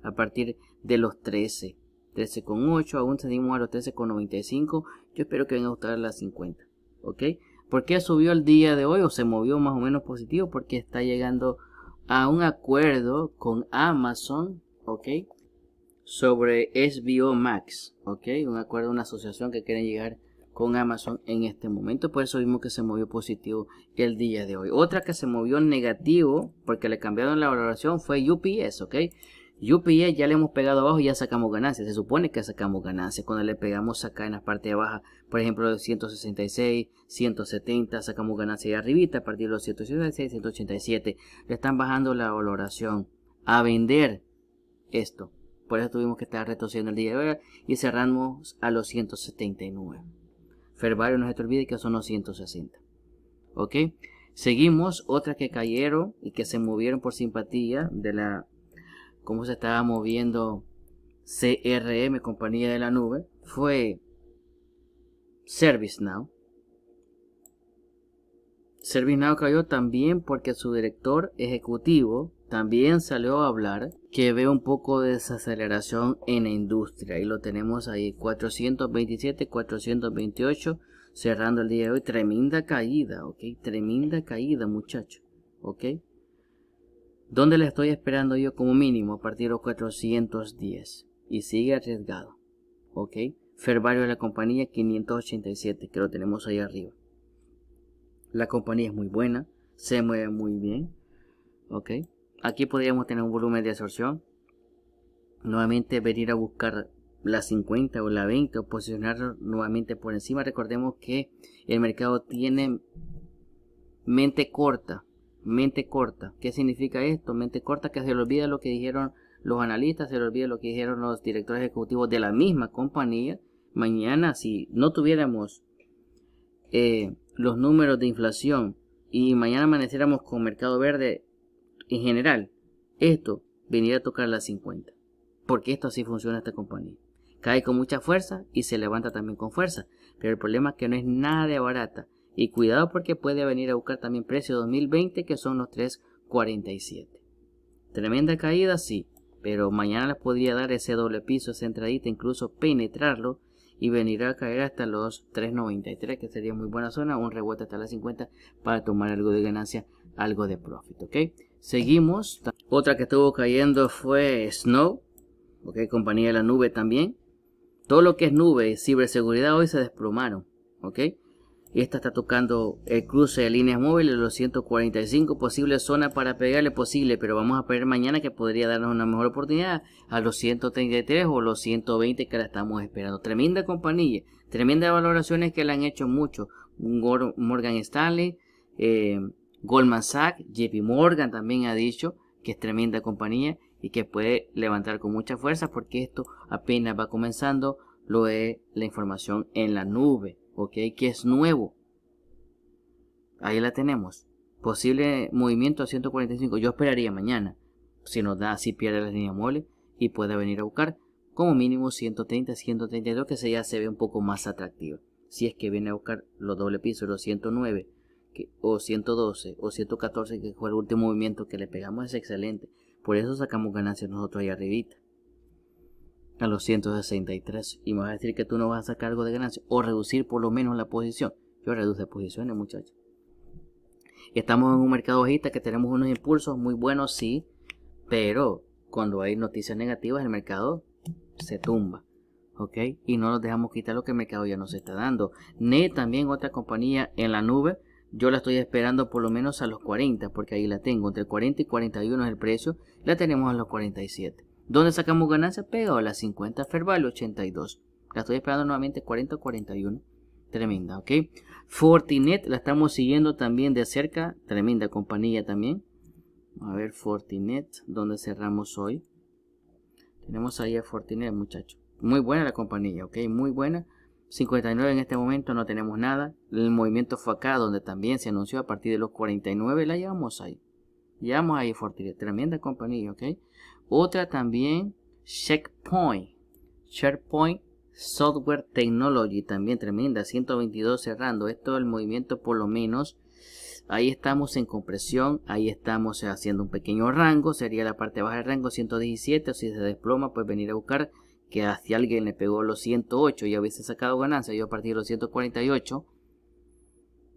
a partir de los 13 13,8 aún seguimos a los 13,95 yo espero que venga a gustar las 50 ok ¿Por qué subió el día de hoy o se movió más o menos positivo? Porque está llegando a un acuerdo con Amazon, ¿ok? Sobre SBO Max, ¿ok? Un acuerdo, una asociación que quieren llegar con Amazon en este momento. Por eso mismo que se movió positivo el día de hoy. Otra que se movió negativo porque le cambiaron la valoración fue UPS, ¿ok? UPS ya le hemos pegado abajo y ya sacamos ganancias. Se supone que sacamos ganancias cuando le pegamos acá en la parte de baja. Por ejemplo, 166, 170, sacamos ganancias de arribita a partir de los 166, 187. Le están bajando la valoración a vender esto. Por eso tuvimos que estar retrocediendo el día de hoy y cerramos a los 179. Fervario, no se te olvide que son los 160. ¿Ok? Seguimos, otras que cayeron y que se movieron por simpatía de la cómo se estaba moviendo CRM, compañía de la nube, fue ServiceNow. ServiceNow cayó también porque su director ejecutivo también salió a hablar que ve un poco de desaceleración en la industria y lo tenemos ahí 427, 428 cerrando el día de hoy. Tremenda caída, ok, tremenda caída muchachos, ok. ¿Dónde le estoy esperando yo como mínimo a partir de los 410 y sigue arriesgado. ¿Ok? Fervario de la compañía 587 que lo tenemos ahí arriba. La compañía es muy buena, se mueve muy bien. ¿Ok? Aquí podríamos tener un volumen de absorción. Nuevamente venir a buscar la 50 o la 20 o posicionarlo nuevamente por encima. Recordemos que el mercado tiene mente corta mente corta. ¿Qué significa esto? Mente corta que se le olvida lo que dijeron los analistas, se le olvida lo que dijeron los directores ejecutivos de la misma compañía. Mañana, si no tuviéramos eh, los números de inflación y mañana amaneciéramos con mercado verde en general, esto venía a tocar las 50. Porque esto así funciona esta compañía. Cae con mucha fuerza y se levanta también con fuerza. Pero el problema es que no es nada de barata. Y cuidado porque puede venir a buscar también precio 2020 que son los 3.47. Tremenda caída, sí, pero mañana les podría dar ese doble piso, esa entradita, incluso penetrarlo y venir a caer hasta los 3.93 que sería muy buena zona, un rebote hasta las 50 para tomar algo de ganancia, algo de profit, ¿ok? Seguimos. Otra que estuvo cayendo fue Snow, ¿ok? Compañía de la nube también. Todo lo que es nube y ciberseguridad hoy se desplomaron, ¿ok? y esta está tocando el cruce de líneas móviles, los 145 posibles zonas para pegarle posible, pero vamos a pegar mañana que podría darnos una mejor oportunidad a los 133 o los 120 que la estamos esperando. Tremenda compañía, tremendas valoraciones que le han hecho mucho. Morgan Stanley, eh, Goldman Sachs, JP Morgan también ha dicho que es tremenda compañía y que puede levantar con mucha fuerza porque esto apenas va comenzando lo de la información en la nube. ¿ok? Que es nuevo. Ahí la tenemos. Posible movimiento a 145. Yo esperaría mañana. Si nos da, si pierde la línea mole y pueda venir a buscar como mínimo 130, 132, que se ya se ve un poco más atractivo, Si es que viene a buscar los doble pisos, los 109 que, o 112 o 114, que fue el último movimiento que le pegamos, es excelente. Por eso sacamos ganancias nosotros ahí arribita a los 163 y me vas a decir que tú no vas a sacar algo de ganancia o reducir por lo menos la posición. Yo reduce posiciones, muchachos. Estamos en un mercado bajista que tenemos unos impulsos muy buenos, sí, pero cuando hay noticias negativas el mercado se tumba. ¿Ok? Y no nos dejamos quitar lo que el mercado ya nos está dando. NE también otra compañía en la nube. Yo la estoy esperando por lo menos a los 40, porque ahí la tengo. Entre 40 y 41 es el precio. La tenemos a los 47. ¿Dónde sacamos ganancia? Pegado a las 50, ferval 82. La estoy esperando nuevamente 40-41. Tremenda, ¿ok? Fortinet la estamos siguiendo también de cerca. Tremenda compañía también. A ver, Fortinet, ¿dónde cerramos hoy? Tenemos ahí a Fortinet, muchachos. Muy buena la compañía, ¿ok? Muy buena. 59 en este momento no tenemos nada. El movimiento fue acá, donde también se anunció a partir de los 49. La llevamos ahí. Llevamos ahí Fortinet. Tremenda compañía, ¿ok? Otra también, Checkpoint. Checkpoint Software Technology, también tremenda, 122 cerrando. Esto el movimiento por lo menos. Ahí estamos en compresión, ahí estamos haciendo un pequeño rango, sería la parte baja del rango 117, o si se desploma, pues venir a buscar que hacia alguien le pegó los 108 y hubiese sacado ganancia. Yo a partir de los 148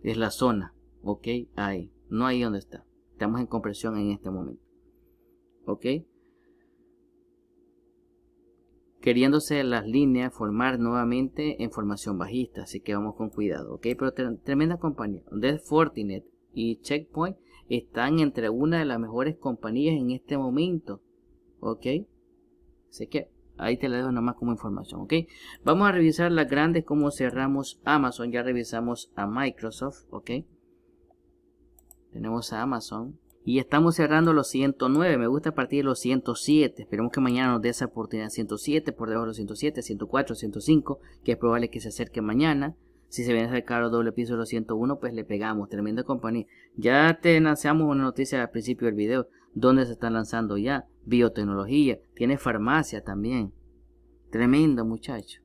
es la zona, ok, ahí, no ahí donde está. Estamos en compresión en este momento, ok queriéndose las líneas formar nuevamente en formación bajista, así que vamos con cuidado, ¿ok? Pero tremenda compañía. Death Fortinet y Checkpoint están entre una de las mejores compañías en este momento, ¿ok? Así que ahí te la dejo nomás como información, ¿ok? Vamos a revisar las grandes, como cerramos Amazon, ya revisamos a Microsoft, ¿ok? Tenemos a Amazon, y estamos cerrando los 109. Me gusta partir de los 107. Esperemos que mañana nos dé esa oportunidad 107, por debajo de los 107, 104, 105, que es probable que se acerque mañana. Si se viene a acercar los doble piso de los 101, pues le pegamos. Tremenda compañía. Ya te lanzamos una noticia al principio del video. ¿Dónde se están lanzando ya? Biotecnología. Tiene farmacia también. Tremendo, muchacho.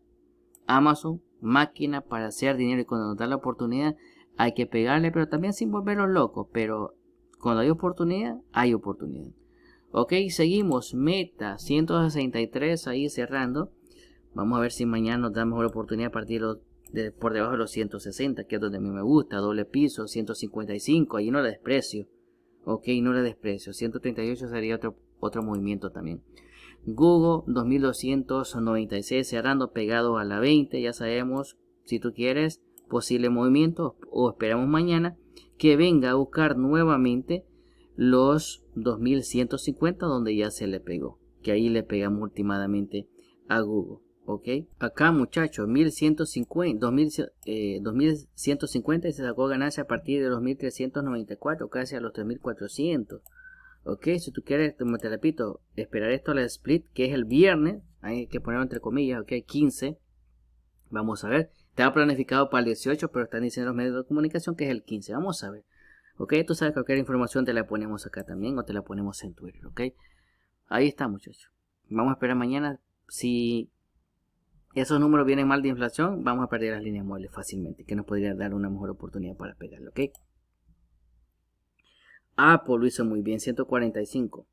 Amazon, máquina para hacer dinero. Y cuando nos da la oportunidad, hay que pegarle, pero también sin volverlos locos. Pero cuando hay oportunidad, hay oportunidad. Ok, seguimos. Meta 163 ahí cerrando. Vamos a ver si mañana nos da mejor oportunidad a partir de, por debajo de los 160, que es donde a mí me gusta. Doble piso, 155, ahí no le desprecio. Ok, no le desprecio. 138 sería otro, otro movimiento también. Google 2296 cerrando pegado a la 20, ya sabemos. Si tú quieres, posible movimiento o esperamos mañana que venga a buscar nuevamente los 2150 donde ya se le pegó, que ahí le pegamos últimamente a Google. ¿ok? Acá muchachos, 1150, 2150 eh, y se sacó ganancia a partir de los 1394, casi a los 3400. Ok, si tú quieres, como te repito, esperar esto a la split, que es el viernes, hay que poner entre comillas, ok, 15. Vamos a ver estaba planificado para el 18, pero están diciendo los medios de comunicación que es el 15. Vamos a ver. ¿Ok? Tú sabes que cualquier información te la ponemos acá también o te la ponemos en Twitter. ¿Ok? Ahí está, muchachos. Vamos a esperar mañana. Si esos números vienen mal de inflación, vamos a perder las líneas móviles fácilmente, que nos podría dar una mejor oportunidad para pegarlo. ¿Ok? Apple ah, pues lo hizo muy bien, 145.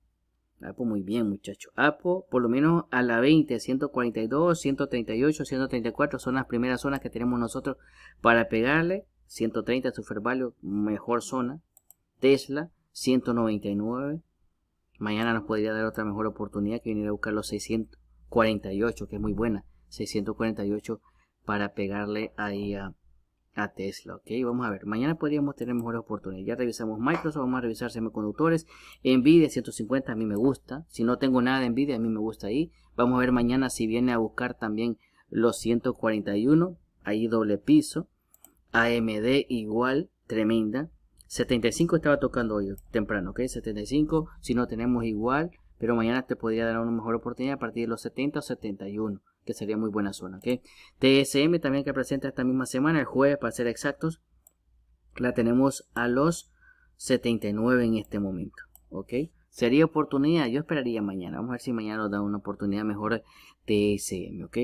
Apo muy bien, muchachos. Apo, por lo menos a la 20, 142, 138, 134 son las primeras zonas que tenemos nosotros para pegarle. 130 Super Value, mejor zona. Tesla, 199. Mañana nos podría dar otra mejor oportunidad que venir a buscar los 648, que es muy buena. 648 para pegarle ahí a a Tesla, ok, vamos a ver, mañana podríamos tener mejores oportunidades, ya revisamos Microsoft, vamos a revisar semiconductores, envidia 150 a mí me gusta, si no tengo nada de a mí me gusta ahí, vamos a ver mañana si viene a buscar también los 141, ahí doble piso, AMD igual, tremenda, 75 estaba tocando hoy temprano, ok, 75, si no tenemos igual, pero mañana te podría dar una mejor oportunidad a partir de los 70 o 71, que sería muy buena zona. ¿ok? TSM también que presenta esta misma semana, el jueves para ser exactos, la tenemos a los 79 en este momento. ¿ok? Sería oportunidad, yo esperaría mañana. Vamos a ver si mañana nos da una oportunidad mejor TSM. ¿ok?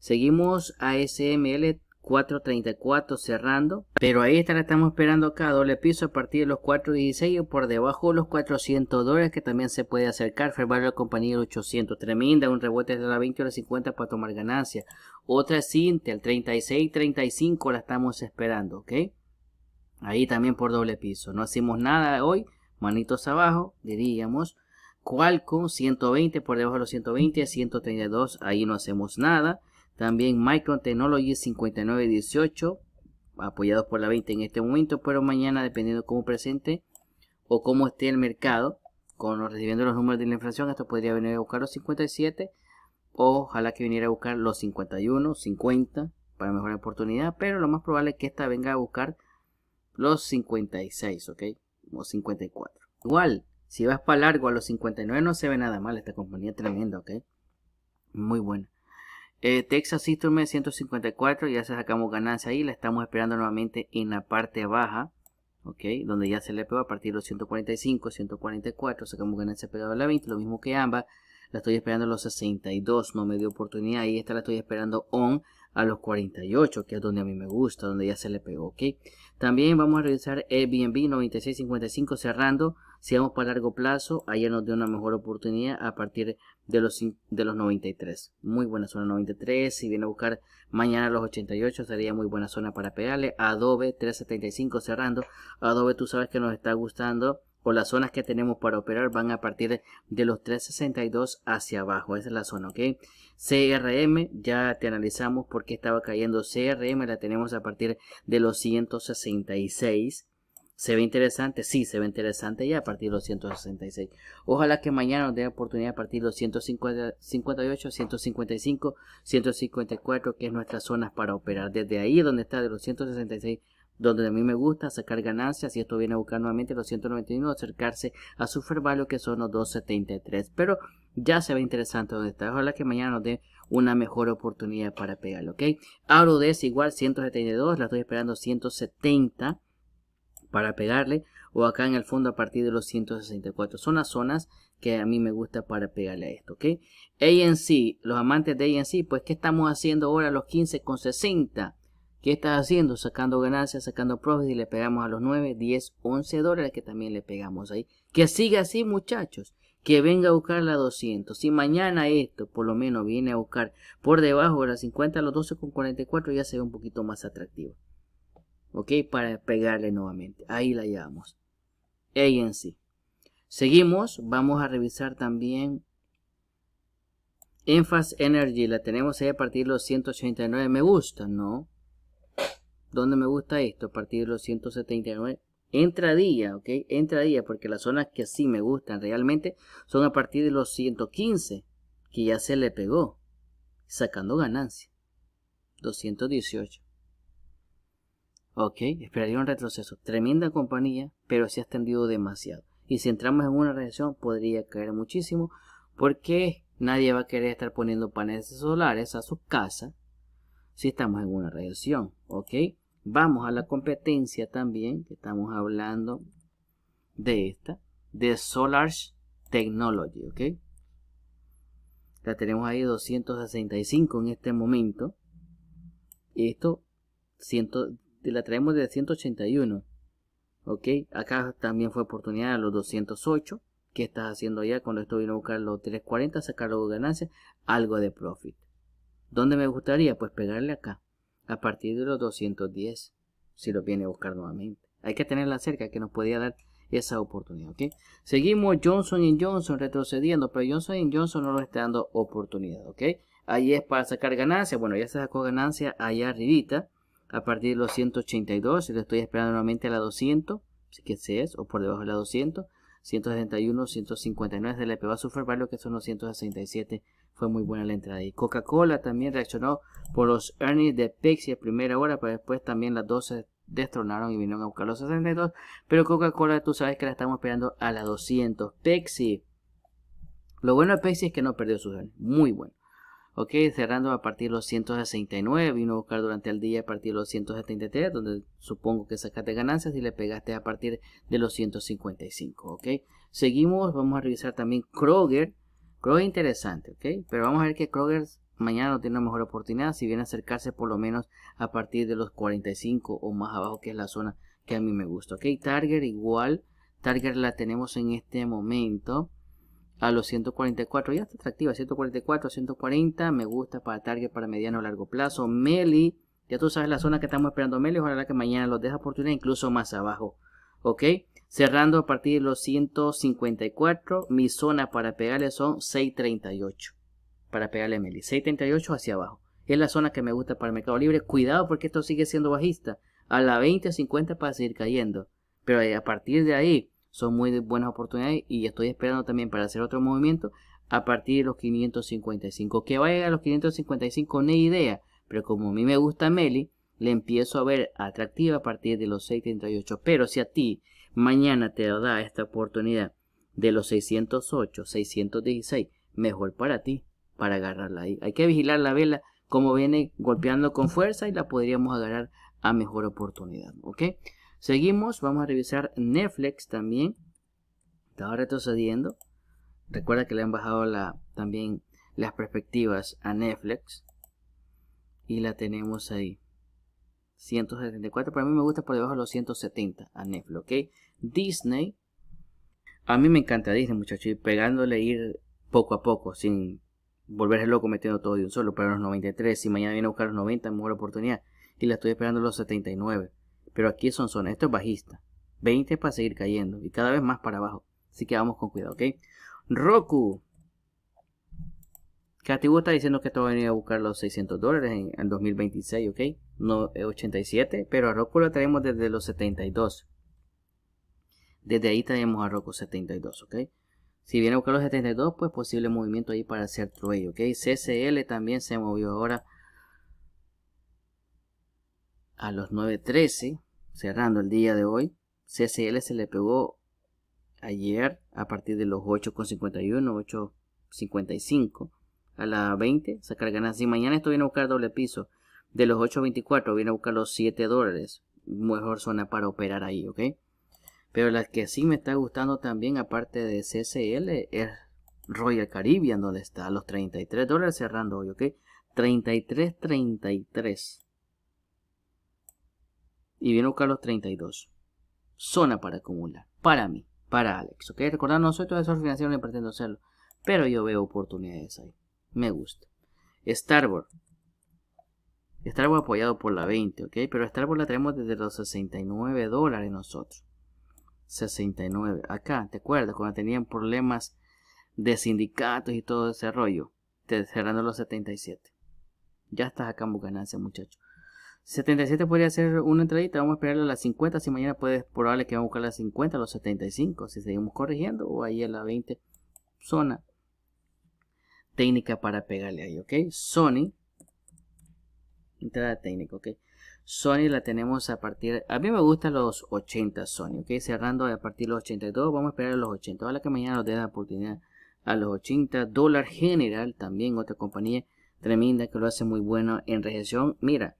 Seguimos a SML 4.34 cerrando. Pero ahí está, la estamos esperando acá, doble piso a partir de los 4.16 por debajo de los 400 dólares que también se puede acercar. Fervario la compañía 800. Tremenda, un rebote de la 20 a 50 para tomar ganancia. Otra Cintia, 36 36.35 la estamos esperando, ¿ok? Ahí también por doble piso. No hacemos nada hoy, manitos abajo, diríamos. Qualcomm 120 por debajo de los 120, 132, ahí no hacemos nada. También Micron Technology 5918, apoyados por la 20 en este momento, pero mañana, dependiendo cómo presente o cómo esté el mercado, con recibiendo los números de la inflación, esto podría venir a buscar los 57, ojalá que viniera a buscar los 51, 50 para mejor oportunidad, pero lo más probable es que esta venga a buscar los 56, ¿ok? O 54. Igual, si vas para largo a los 59 no se ve nada mal esta compañía tremenda, ¿ok? Muy buena. Eh, Texas Instruments 154, ya se sacamos ganancia ahí, la estamos esperando nuevamente en la parte baja, ok, donde ya se le pegó a partir de los 145, 144, sacamos ganancia pegado a la 20, lo mismo que ambas, la estoy esperando a los 62, no me dio oportunidad, Ahí esta la estoy esperando on a los 48, que es donde a mí me gusta, donde ya se le pegó, ok. También vamos a revisar Airbnb 9655 cerrando, si vamos para largo plazo, allá nos dio una mejor oportunidad a partir de de los, de los 93. Muy buena zona 93. Si viene a buscar mañana los 88, sería muy buena zona para pegarle. Adobe 375 cerrando. Adobe, tú sabes que nos está gustando. O las zonas que tenemos para operar van a partir de los 362 hacia abajo. Esa es la zona, ¿ok? CRM, ya te analizamos por qué estaba cayendo. CRM la tenemos a partir de los 166. Se ve interesante, sí, se ve interesante ya a partir de los 166. Ojalá que mañana nos dé oportunidad a partir de los 158, 155, 154, que es nuestras zonas para operar. Desde ahí donde está, de los 166, donde a mí me gusta sacar ganancias, y esto viene a buscar nuevamente los 191, acercarse a su fair que son los 273. Pero ya se ve interesante donde está. Ojalá que mañana nos dé una mejor oportunidad para pegarlo, ¿ok? Aro es igual 172, la estoy esperando 170 para pegarle o acá en el fondo a partir de los 164. Son las zonas que a mí me gusta para pegarle a esto, ¿ok? ANC, los amantes de ANC, pues que estamos haciendo ahora los 15 con 60, ¿Qué estás haciendo? Sacando ganancias, sacando profits y le pegamos a los 9, 10, 11 dólares que también le pegamos ahí. Que siga así muchachos, que venga a buscar la 200. Si mañana esto por lo menos viene a buscar por debajo de las 50 a los 44 ya se ve un poquito más atractivo. ¿ok? Para pegarle nuevamente. Ahí la llevamos. sí. Seguimos, vamos a revisar también Enfas Energy. La tenemos ahí a partir de los 189 me gusta, ¿no? ¿Dónde me gusta esto? A partir de los 179 entradía, ¿ok? día. porque las zonas que sí me gustan realmente son a partir de los 115, que ya se le pegó, sacando ganancia. 218. Ok, esperaría un retroceso. Tremenda compañía, pero se ha extendido demasiado. Y si entramos en una reacción podría caer muchísimo, porque nadie va a querer estar poniendo paneles solares a su casa si estamos en una reacción Ok, vamos a la competencia también, que estamos hablando de esta, de Solar Technology. Ok, la tenemos ahí 265 en este momento. Esto 100, y la traemos de 181. Ok, acá también fue oportunidad a los 208. ¿Qué estás haciendo allá? Cuando esto vino a buscar los 340, sacar los ganancias algo de profit. ¿Dónde me gustaría? Pues pegarle acá, a partir de los 210, si lo viene a buscar nuevamente. Hay que tenerla cerca, que nos podía dar esa oportunidad. ¿ok? Seguimos Johnson Johnson retrocediendo, pero Johnson Johnson no nos está dando oportunidad. ¿ok? Ahí es para sacar ganancias Bueno, ya se sacó ganancia allá arribita a partir de los 182, Si le estoy esperando nuevamente a la 200, que se es, o por debajo de la 200, 161, 159 de la a Super lo que son los 167, fue muy buena la entrada. Y Coca-Cola también reaccionó por los earnings de Pepsi a primera hora, pero después también las 12 destronaron y vinieron a buscar los 62, pero Coca-Cola tú sabes que la estamos esperando a la 200. Pepsi, lo bueno de Pepsi es que no perdió sus earnings, muy bueno. Ok, cerrando a partir de los 169, vino a buscar durante el día a partir de los 173, donde supongo que sacaste ganancias y le pegaste a partir de los 155, ok. Seguimos, vamos a revisar también Kroger, Kroger interesante, ok, pero vamos a ver que Kroger mañana no tiene una mejor oportunidad, si viene a acercarse por lo menos a partir de los 45 o más abajo, que es la zona que a mí me gusta, ok. Target igual, Target la tenemos en este momento a los 144. Ya está atractiva, 144, 140. Me gusta para target para mediano o largo plazo. Meli, ya tú sabes la zona que estamos esperando Meli. Ojalá que mañana los deja oportunidad, incluso más abajo. ¿Ok? Cerrando a partir de los 154. Mi zona para pegarle son 638. Para pegarle a Meli. 638 hacia abajo. Es la zona que me gusta para el mercado libre. Cuidado porque esto sigue siendo bajista. A la 20, 50 para seguir cayendo. Pero a partir de ahí, son muy buenas oportunidades y estoy esperando también para hacer otro movimiento a partir de los 555. Que vaya a los 555, no hay idea, pero como a mí me gusta Meli, le empiezo a ver atractiva a partir de los 638. Pero si a ti mañana te da esta oportunidad de los 608, 616, mejor para ti, para agarrarla ahí. Hay que vigilar la vela como viene golpeando con fuerza y la podríamos agarrar a mejor oportunidad. ¿Ok? Seguimos, vamos a revisar Netflix también. está retrocediendo. Recuerda que le han bajado la, también las perspectivas a Netflix. Y la tenemos ahí. 174, para mí me gusta por debajo de los 170 a Netflix, ¿ok? Disney. A mí me encanta Disney, muchachos, y pegándole ir poco a poco, sin volverse loco metiendo todo de un solo, pero los 93, si mañana viene a buscar los 90, mejor oportunidad, y la estoy esperando los 79. Pero aquí son son esto es bajista. 20 para seguir cayendo y cada vez más para abajo. Así que vamos con cuidado, ¿ok? Roku. Catibu está diciendo que esto va a venir a buscar los 600 dólares en el 2026, ¿ok? No, 87, pero a Roku lo traemos desde los 72. Desde ahí traemos a Roku 72, ¿ok? Si viene a buscar los 72, pues posible movimiento ahí para hacer trade, ¿ok? CCL también se movió ahora a los 9.13, cerrando el día de hoy. CSL se le pegó ayer a partir de los 8.51, 8.55 a las 20, sacar ganas. Si mañana esto viene a buscar doble piso, de los 8.24 viene a buscar los 7 dólares. Mejor zona para operar ahí, ¿ok? Pero la que sí me está gustando también, aparte de CSL, es Royal Caribbean, donde está a los 33 dólares cerrando hoy, ¿ok? 33.33. 33 y viene a buscar los 32. Zona para acumular. Para mí, para Alex. ¿Ok? recordar no soy todo eso financiero ni pretendo serlo. Pero yo veo oportunidades ahí. Me gusta. Starboard. Starboard apoyado por la 20, ¿ok? Pero Starboard la tenemos desde los 69 dólares nosotros. 69. Acá, ¿te acuerdas? Cuando tenían problemas de sindicatos y todo ese rollo. Te cerrando los 77. Ya estás acá en ganancia, muchachos. 77 podría ser una entradita, vamos a esperarle a las 50, si mañana puede, probable que vamos a buscar las 50, a los 75, si seguimos corrigiendo, o ahí a la 20, zona técnica para pegarle ahí, ok, Sony, entrada técnica, ok, Sony la tenemos a partir, a mí me gustan los 80 Sony, ok, cerrando a partir de los 82, vamos a esperar a los 80, ojalá que mañana nos dé la oportunidad a los 80, Dólar General, también otra compañía tremenda que lo hace muy bueno en recesión, mira,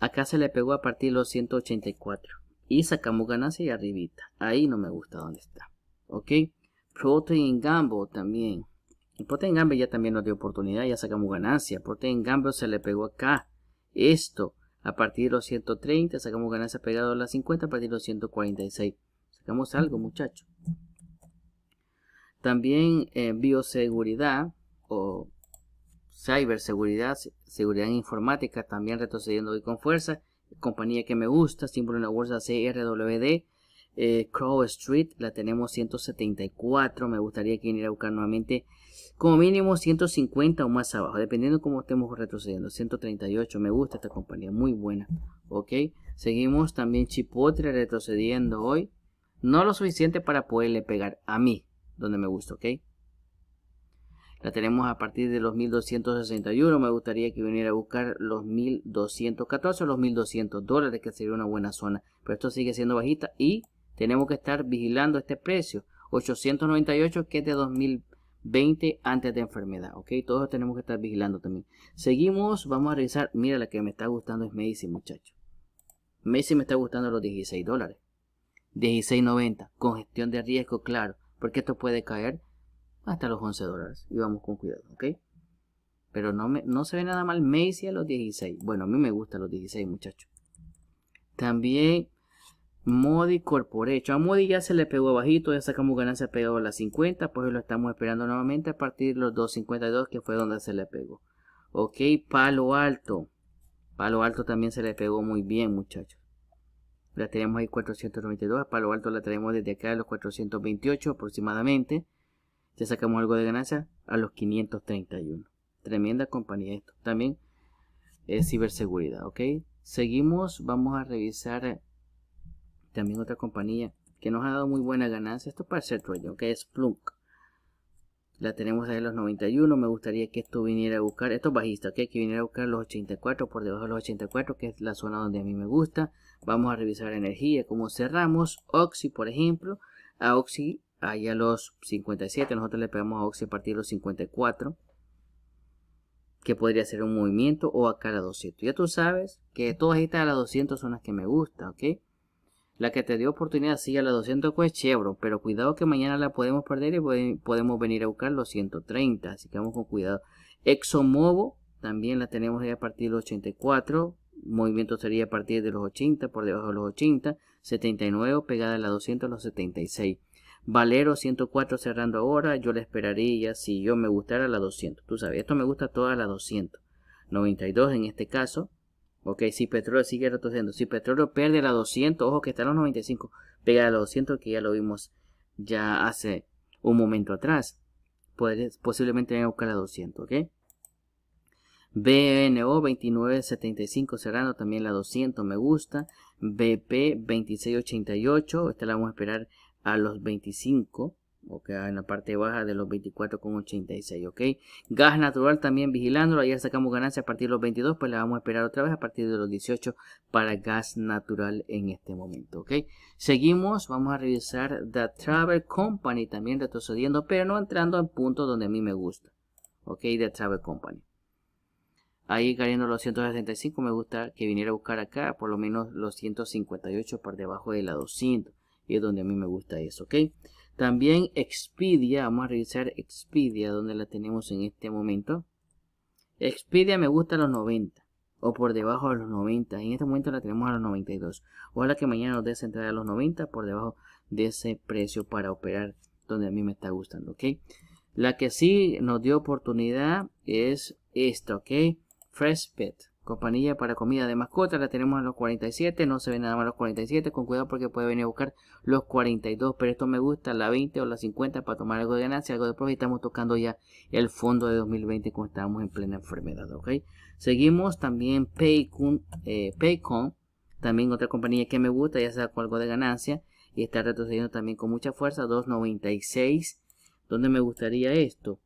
Acá se le pegó a partir de los 184. Y sacamos ganancia y arribita. Ahí no me gusta donde está. Ok. Protein Gambo también. Protein Gambo ya también nos dio oportunidad. Ya sacamos ganancia. Protein Gambo se le pegó acá. Esto. A partir de los 130. Sacamos ganancia pegado a las 50. A partir de los 146. Sacamos algo muchachos. También eh, bioseguridad. O Cyberseguridad, seguridad informática, también retrocediendo hoy con fuerza. Compañía que me gusta, símbolo en la bolsa CRWD. Eh, Crow Street, la tenemos 174. Me gustaría que viniera a buscar nuevamente como mínimo 150 o más abajo, dependiendo cómo estemos retrocediendo. 138, me gusta esta compañía, muy buena. Ok, seguimos también Chipotle retrocediendo hoy. No lo suficiente para poderle pegar a mí, donde me gusta, ok. La tenemos a partir de los 1261. Me gustaría que viniera a buscar los 1214 o los 1200 dólares, que sería una buena zona. Pero esto sigue siendo bajita y tenemos que estar vigilando este precio. 898 que es de 2020 antes de enfermedad. Ok, todos tenemos que estar vigilando también. Seguimos, vamos a revisar. Mira, la que me está gustando es Macy, muchachos. Macy me está gustando los 16 dólares. 16.90, con gestión de riesgo, claro, porque esto puede caer hasta los 11 dólares y vamos con cuidado, ¿ok? Pero no, me, no se ve nada mal Macy a los 16. Bueno, a mí me gusta los 16, muchachos. También Modi Corporation. A Modi ya se le pegó bajito, ya sacamos ganancia pegado a las 50, pues lo estamos esperando nuevamente a partir de los 2.52 que fue donde se le pegó. Ok, Palo Alto. Palo Alto también se le pegó muy bien, muchachos. La tenemos ahí 492, a Palo Alto la tenemos desde acá a los 428 aproximadamente. Ya sacamos algo de ganancia a los 531. Tremenda compañía esto. También es eh, ciberseguridad, ¿ok? Seguimos, vamos a revisar eh, también otra compañía que nos ha dado muy buena ganancia. Esto para ser tuyo, ¿ok? Es Plunk. La tenemos ahí los 91. Me gustaría que esto viniera a buscar, esto es bajista, ¿ok? Que viniera a buscar los 84, por debajo de los 84, que es la zona donde a mí me gusta. Vamos a revisar energía, como cerramos. Oxy, por ejemplo. A Oxy ahí a los 57, nosotros le pegamos a Oxy a partir de los 54, que podría ser un movimiento, o acá a la 200. Ya tú sabes que todas estas a las 200 son las que me gustan, ¿ok? La que te dio oportunidad, sí, a la 200 pues chévere pero cuidado que mañana la podemos perder y podemos venir a buscar los 130, así que vamos con cuidado. ExoMovo también la tenemos ahí a partir de los 84, movimiento sería a partir de los 80, por debajo de los 80, 79 pegada a la 200 a los 76. Valero 104 cerrando ahora, yo le esperaría si yo me gustara la 200. Tú sabes, esto me gusta toda la 200. 92 en este caso. Ok, si petróleo sigue retrocediendo, si petróleo pierde la 200, ojo que está en los 95, pega a la 200 que ya lo vimos ya hace un momento atrás. posiblemente venga a buscar la 200, ok. BNO 2975 cerrando también la 200 me gusta BP 2688 esta la vamos a esperar a los 25 ok, en la parte baja de los 24,86, ok. Gas natural también vigilándolo, Ya sacamos ganancia a partir de los 22, pues la vamos a esperar otra vez a partir de los 18 para gas natural en este momento, ok. Seguimos, vamos a revisar The Travel Company también retrocediendo, pero no entrando en puntos donde a mí me gusta, ok, The Travel Company. Ahí cayendo los 175, me gusta que viniera a buscar acá por lo menos los 158 por debajo de la 200 es donde a mí me gusta eso, ¿ok? También Expedia, vamos a revisar Expedia, donde la tenemos en este momento. Expedia me gusta a los 90 o por debajo de los 90. En este momento la tenemos a los 92. Ojalá que mañana nos des a los 90 por debajo de ese precio para operar donde a mí me está gustando, ¿ok? La que sí nos dio oportunidad es esta, ¿ok? Freshbet. Compañía para comida de mascota, la tenemos a los 47, no se ve nada más los 47, con cuidado porque puede venir a buscar los 42, pero esto me gusta, la 20 o la 50 para tomar algo de ganancia, algo de profe. estamos tocando ya el fondo de 2020 cuando estábamos en plena enfermedad, ¿ok? Seguimos también Paycon, eh, Paycon, también otra compañía que me gusta, ya con algo de ganancia y está retrocediendo también con mucha fuerza, 2.96, donde me gustaría esto?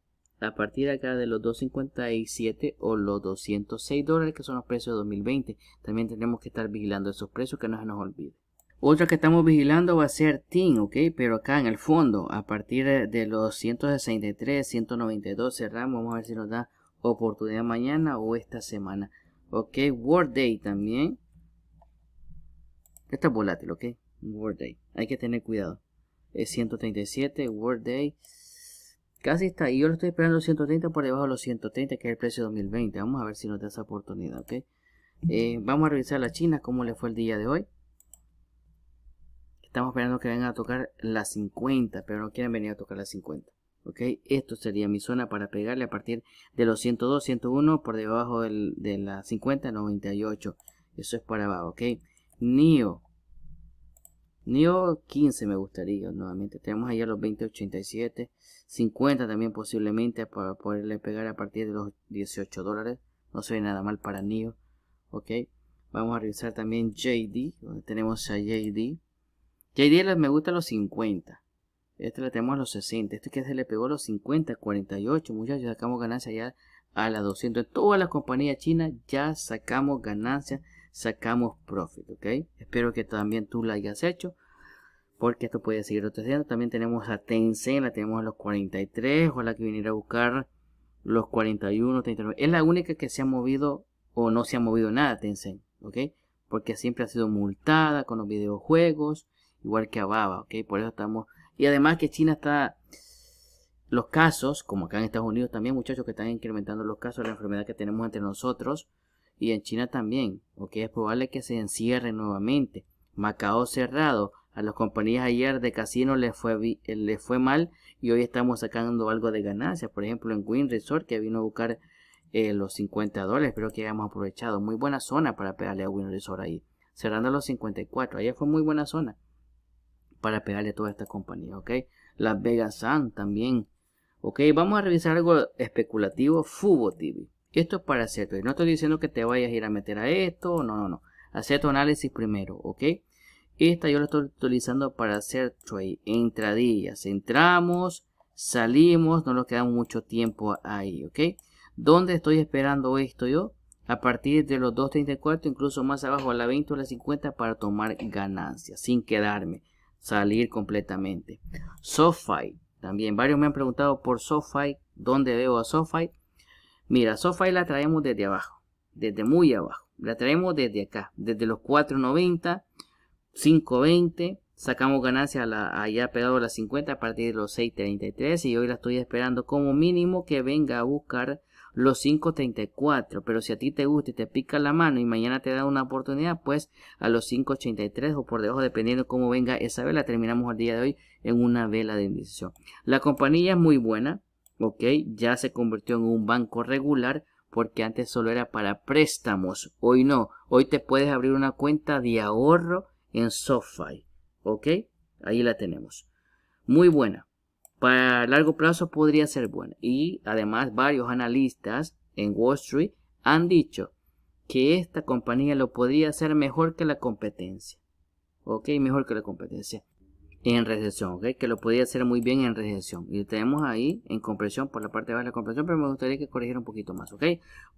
partir de acá de los 257 o los 206 dólares que son los precios de 2020 también tenemos que estar vigilando esos precios que no se nos olvide otra que estamos vigilando va a ser TIN, ok, pero acá en el fondo, a partir de los 163, 192 cerramos, vamos a ver si nos da oportunidad mañana o esta semana. Ok, Word Day también. está es volátil, ok, Word Day, hay que tener cuidado. Es 137, Word Day, Casi está. Y yo lo estoy esperando los 130 por debajo de los 130, que es el precio 2020. Vamos a ver si nos da esa oportunidad, ¿ok? Eh, vamos a revisar la China, cómo le fue el día de hoy. Estamos esperando que vengan a tocar las 50, pero no quieren venir a tocar las 50. ¿ok? Esto sería mi zona para pegarle a partir de los 102, 101, por debajo del, de las 50, 98. Eso es para abajo, ¿ok? NIO, Nio 15 me gustaría nuevamente. Tenemos allá los 2087, 50 también posiblemente para poderle pegar a partir de los 18 dólares. No soy nada mal para Nio Ok, vamos a revisar también JD. tenemos a JD. JD me gusta los 50. Este le tenemos a los 60. Este que se le pegó a los 50, 48. Muchachos, sacamos ganancia ya a las 200. En todas las compañías chinas ya sacamos ganancias sacamos profit, ¿ok? Espero que también tú la hayas hecho, porque esto puede seguir retrocediendo. También tenemos a Tencent, la tenemos a los 43, o la que viniera a buscar los 41, 39. Es la única que se ha movido o no se ha movido nada Tencent, ¿ok? Porque siempre ha sido multada con los videojuegos, igual que Baba, ¿ok? Por eso estamos... Y además que China está... Los casos, como acá en Estados Unidos también, muchachos, que están incrementando los casos de la enfermedad que tenemos entre nosotros, y en China también, ok, es probable que se encierre nuevamente. Macao cerrado, a las compañías ayer de casino les fue, eh, les fue mal y hoy estamos sacando algo de ganancia, por ejemplo en Win Resort que vino a buscar eh, los 50 dólares, espero que hayamos aprovechado, muy buena zona para pegarle a Win Resort ahí, cerrando los 54, ayer fue muy buena zona para pegarle a toda esta compañía, ok, Las Vegas Sun también, ok, vamos a revisar algo especulativo, Fubo TV, esto es para hacer trade. No estoy diciendo que te vayas a ir a meter a esto, no, no, no. Hacer tu análisis primero, ¿ok? Esta yo la estoy utilizando para hacer trade, entradillas. Entramos, salimos, no nos quedamos mucho tiempo ahí, ¿ok? ¿Dónde estoy esperando esto yo? A partir de los 2.34, incluso más abajo a la 20 o la 50 para tomar ganancias, sin quedarme, salir completamente. SoFi, también varios me han preguntado por SoFi, ¿dónde veo a SoFi? Mira, y la traemos desde abajo, desde muy abajo. La traemos desde acá, desde los 4.90, 5.20. Sacamos ganancias allá pegado a las 50 a partir de los 6.33 y hoy la estoy esperando como mínimo que venga a buscar los 5.34. Pero si a ti te gusta y te pica la mano y mañana te da una oportunidad, pues a los 5.83 o por debajo, dependiendo cómo venga esa vela, terminamos el día de hoy en una vela de indecisión. La compañía es muy buena ok, ya se convirtió en un banco regular porque antes solo era para préstamos, hoy no, hoy te puedes abrir una cuenta de ahorro en SoFi, ok, ahí la tenemos, muy buena, para largo plazo podría ser buena y además varios analistas en Wall Street han dicho que esta compañía lo podría hacer mejor que la competencia, ok, mejor que la competencia en recesión, ¿ok? Que lo podía hacer muy bien en recesión. Y tenemos ahí en compresión por la parte de la compresión, pero me gustaría que corrigiera un poquito más, ¿ok?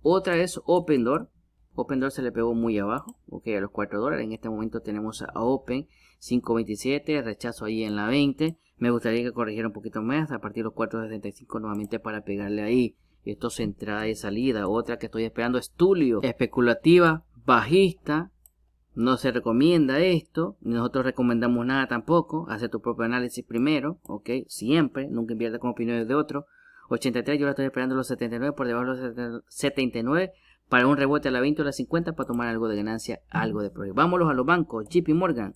Otra es Open Door. Open Door se le pegó muy abajo, ok, a los 4 dólares. En este momento tenemos a Open 5.27, rechazo ahí en la 20. Me gustaría que corrigiera un poquito más, a partir de los 4.75 nuevamente para pegarle ahí. Esto es entrada y salida. Otra que estoy esperando es Tulio, especulativa, bajista, no se recomienda esto, ni nosotros recomendamos nada tampoco. Hace tu propio análisis primero, ¿ok? Siempre, nunca invierta con opiniones de otro. 83, yo la estoy esperando los 79, por debajo de los 79, para un rebote a la 20 o la 50 para tomar algo de ganancia, algo de provecho. Vámonos a los bancos, JP Morgan.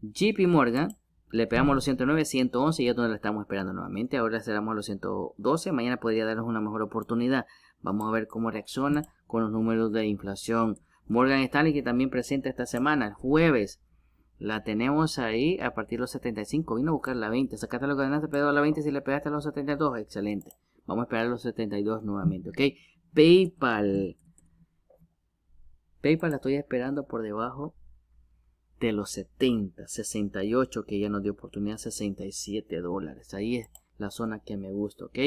JP Morgan, le pegamos los 109, 111 y es donde la estamos esperando nuevamente. Ahora cerramos a los 112, mañana podría darnos una mejor oportunidad. Vamos a ver cómo reacciona con los números de inflación Morgan Stanley que también presenta esta semana, el jueves. La tenemos ahí a partir de los 75. Vino a buscar la 20. Sacaste lo que de pegó a la 20. Si le pegaste a los 72, excelente. Vamos a esperar los 72 nuevamente, ¿ok? PayPal. PayPal la estoy esperando por debajo de los 70, 68 que ya nos dio oportunidad, 67 dólares. Ahí es la zona que me gusta, ¿ok?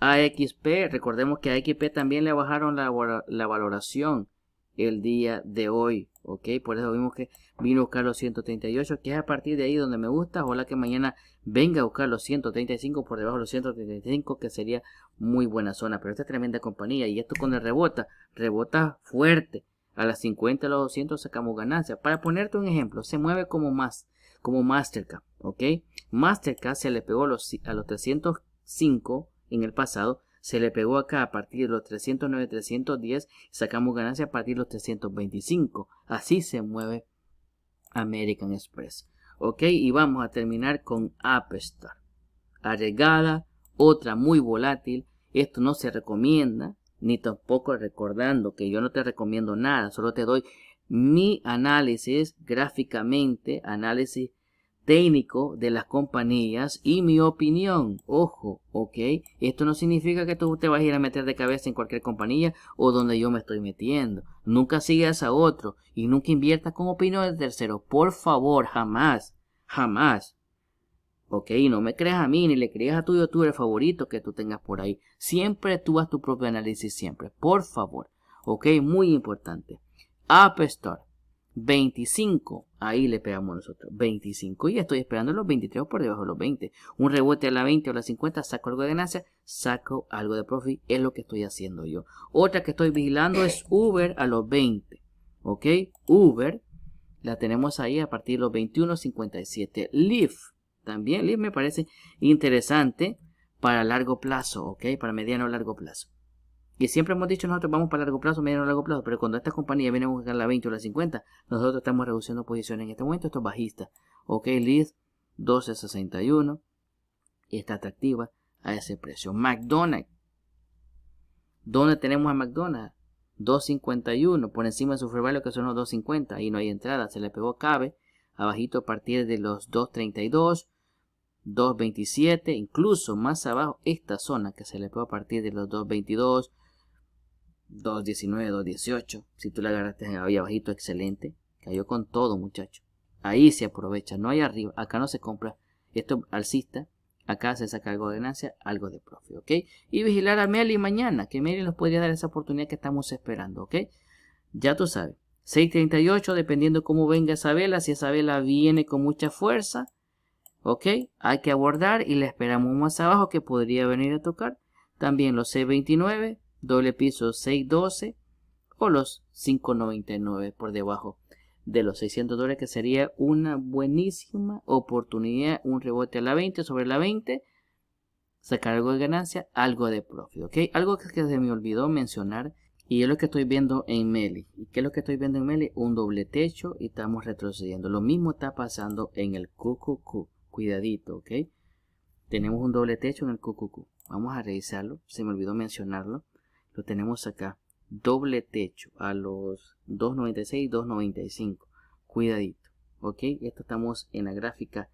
AXP, recordemos que a AXP también le bajaron la, la valoración el día de hoy. Ok, por eso vimos que vino a buscar los 138, que es a partir de ahí donde me gusta. Ojalá que mañana venga a buscar los 135 por debajo de los 135, que sería muy buena zona. Pero esta tremenda compañía y esto con el rebota, rebota fuerte. A las 50, a los 200 sacamos ganancias. Para ponerte un ejemplo, se mueve como más, como Mastercard. Ok, Mastercard se le pegó los, a los 305 en el pasado se le pegó acá a partir de los 309, 310, sacamos ganancia a partir de los 325. Así se mueve American Express. Ok, y vamos a terminar con App Store. agregada otra muy volátil. Esto no se recomienda, ni tampoco recordando que yo no te recomiendo nada, solo te doy mi análisis gráficamente, análisis técnico de las compañías y mi opinión. Ojo, ok. Esto no significa que tú te vas a ir a meter de cabeza en cualquier compañía o donde yo me estoy metiendo. Nunca sigas a otro y nunca inviertas con opinión de tercero Por favor, jamás, jamás. Ok, no me creas a mí ni le creas a tu youtuber favorito que tú tengas por ahí. Siempre tú haz tu propio análisis, siempre. Por favor. Ok, muy importante. App Store. 25. Ahí le pegamos nosotros. 25. Y estoy esperando los 23 por debajo de los 20. Un rebote a la 20 o a la 50. Saco algo de ganancia. Saco algo de profit. Es lo que estoy haciendo yo. Otra que estoy vigilando es Uber a los 20. ¿Ok? Uber. La tenemos ahí a partir de los 21.57. Leaf. También Leaf me parece interesante para largo plazo. ¿Ok? Para mediano o largo plazo. Y siempre hemos dicho nosotros vamos para largo plazo, mediano o largo plazo, pero cuando esta compañía viene a buscar la 20 o la 50, nosotros estamos reduciendo posiciones en este momento, esto es bajista. Ok, Liz 1261 y está atractiva a ese precio. McDonald's. ¿Dónde tenemos a McDonald's? 251 por encima de su value que son los 250 y no hay entrada, se le pegó cabe abajito a partir de los 232 227, incluso más abajo esta zona que se le pegó a partir de los 222 2.19, 2.18. Si tú la agarraste ahí abajito, excelente. Cayó con todo, muchacho. Ahí se aprovecha, no hay arriba. Acá no se compra. Esto alcista. Acá se saca algo de ganancia, algo de profe, ¿ok? Y vigilar a Meli mañana, que Meli nos podría dar esa oportunidad que estamos esperando, ¿ok? Ya tú sabes. 6.38, dependiendo cómo venga esa vela. Si esa vela viene con mucha fuerza, ¿ok? Hay que abordar y le esperamos más abajo que podría venir a tocar. También los C29, doble piso 612 o los 599 por debajo de los 600 dólares que sería una buenísima oportunidad un rebote a la 20 sobre la 20 sacar algo de ganancia algo de profit ok algo que, se me olvidó mencionar y es lo que estoy viendo en Meli y qué es lo que estoy viendo en Meli un doble techo y estamos retrocediendo lo mismo está pasando en el QQQ cuidadito ok tenemos un doble techo en el QQQ vamos a revisarlo se me olvidó mencionarlo lo tenemos acá doble techo a los 296 295 cuidadito ok esto estamos en la gráfica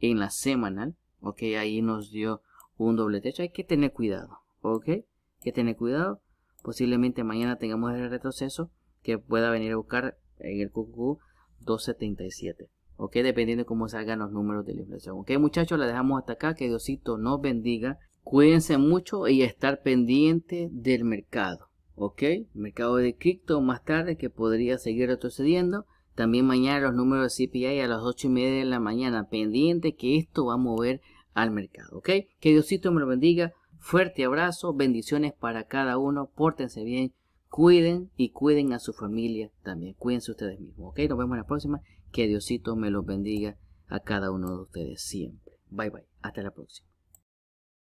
en la semanal ok ahí nos dio un doble techo hay que tener cuidado ok hay que tener cuidado posiblemente mañana tengamos el retroceso que pueda venir a buscar en el QQQ 277 ok dependiendo de cómo salgan los números de la inflación ok muchachos la dejamos hasta acá que Diosito nos bendiga Cuídense mucho y estar pendiente del mercado, ¿ok? Mercado de cripto más tarde que podría seguir retrocediendo. También mañana los números de CPI a las 8 y media de la mañana. Pendiente que esto va a mover al mercado, ¿ok? Que Diosito me lo bendiga. Fuerte abrazo, bendiciones para cada uno. Pórtense bien, cuiden y cuiden a su familia también. Cuídense ustedes mismos, ¿ok? Nos vemos la próxima. Que Diosito me los bendiga a cada uno de ustedes siempre. Bye bye. Hasta la próxima.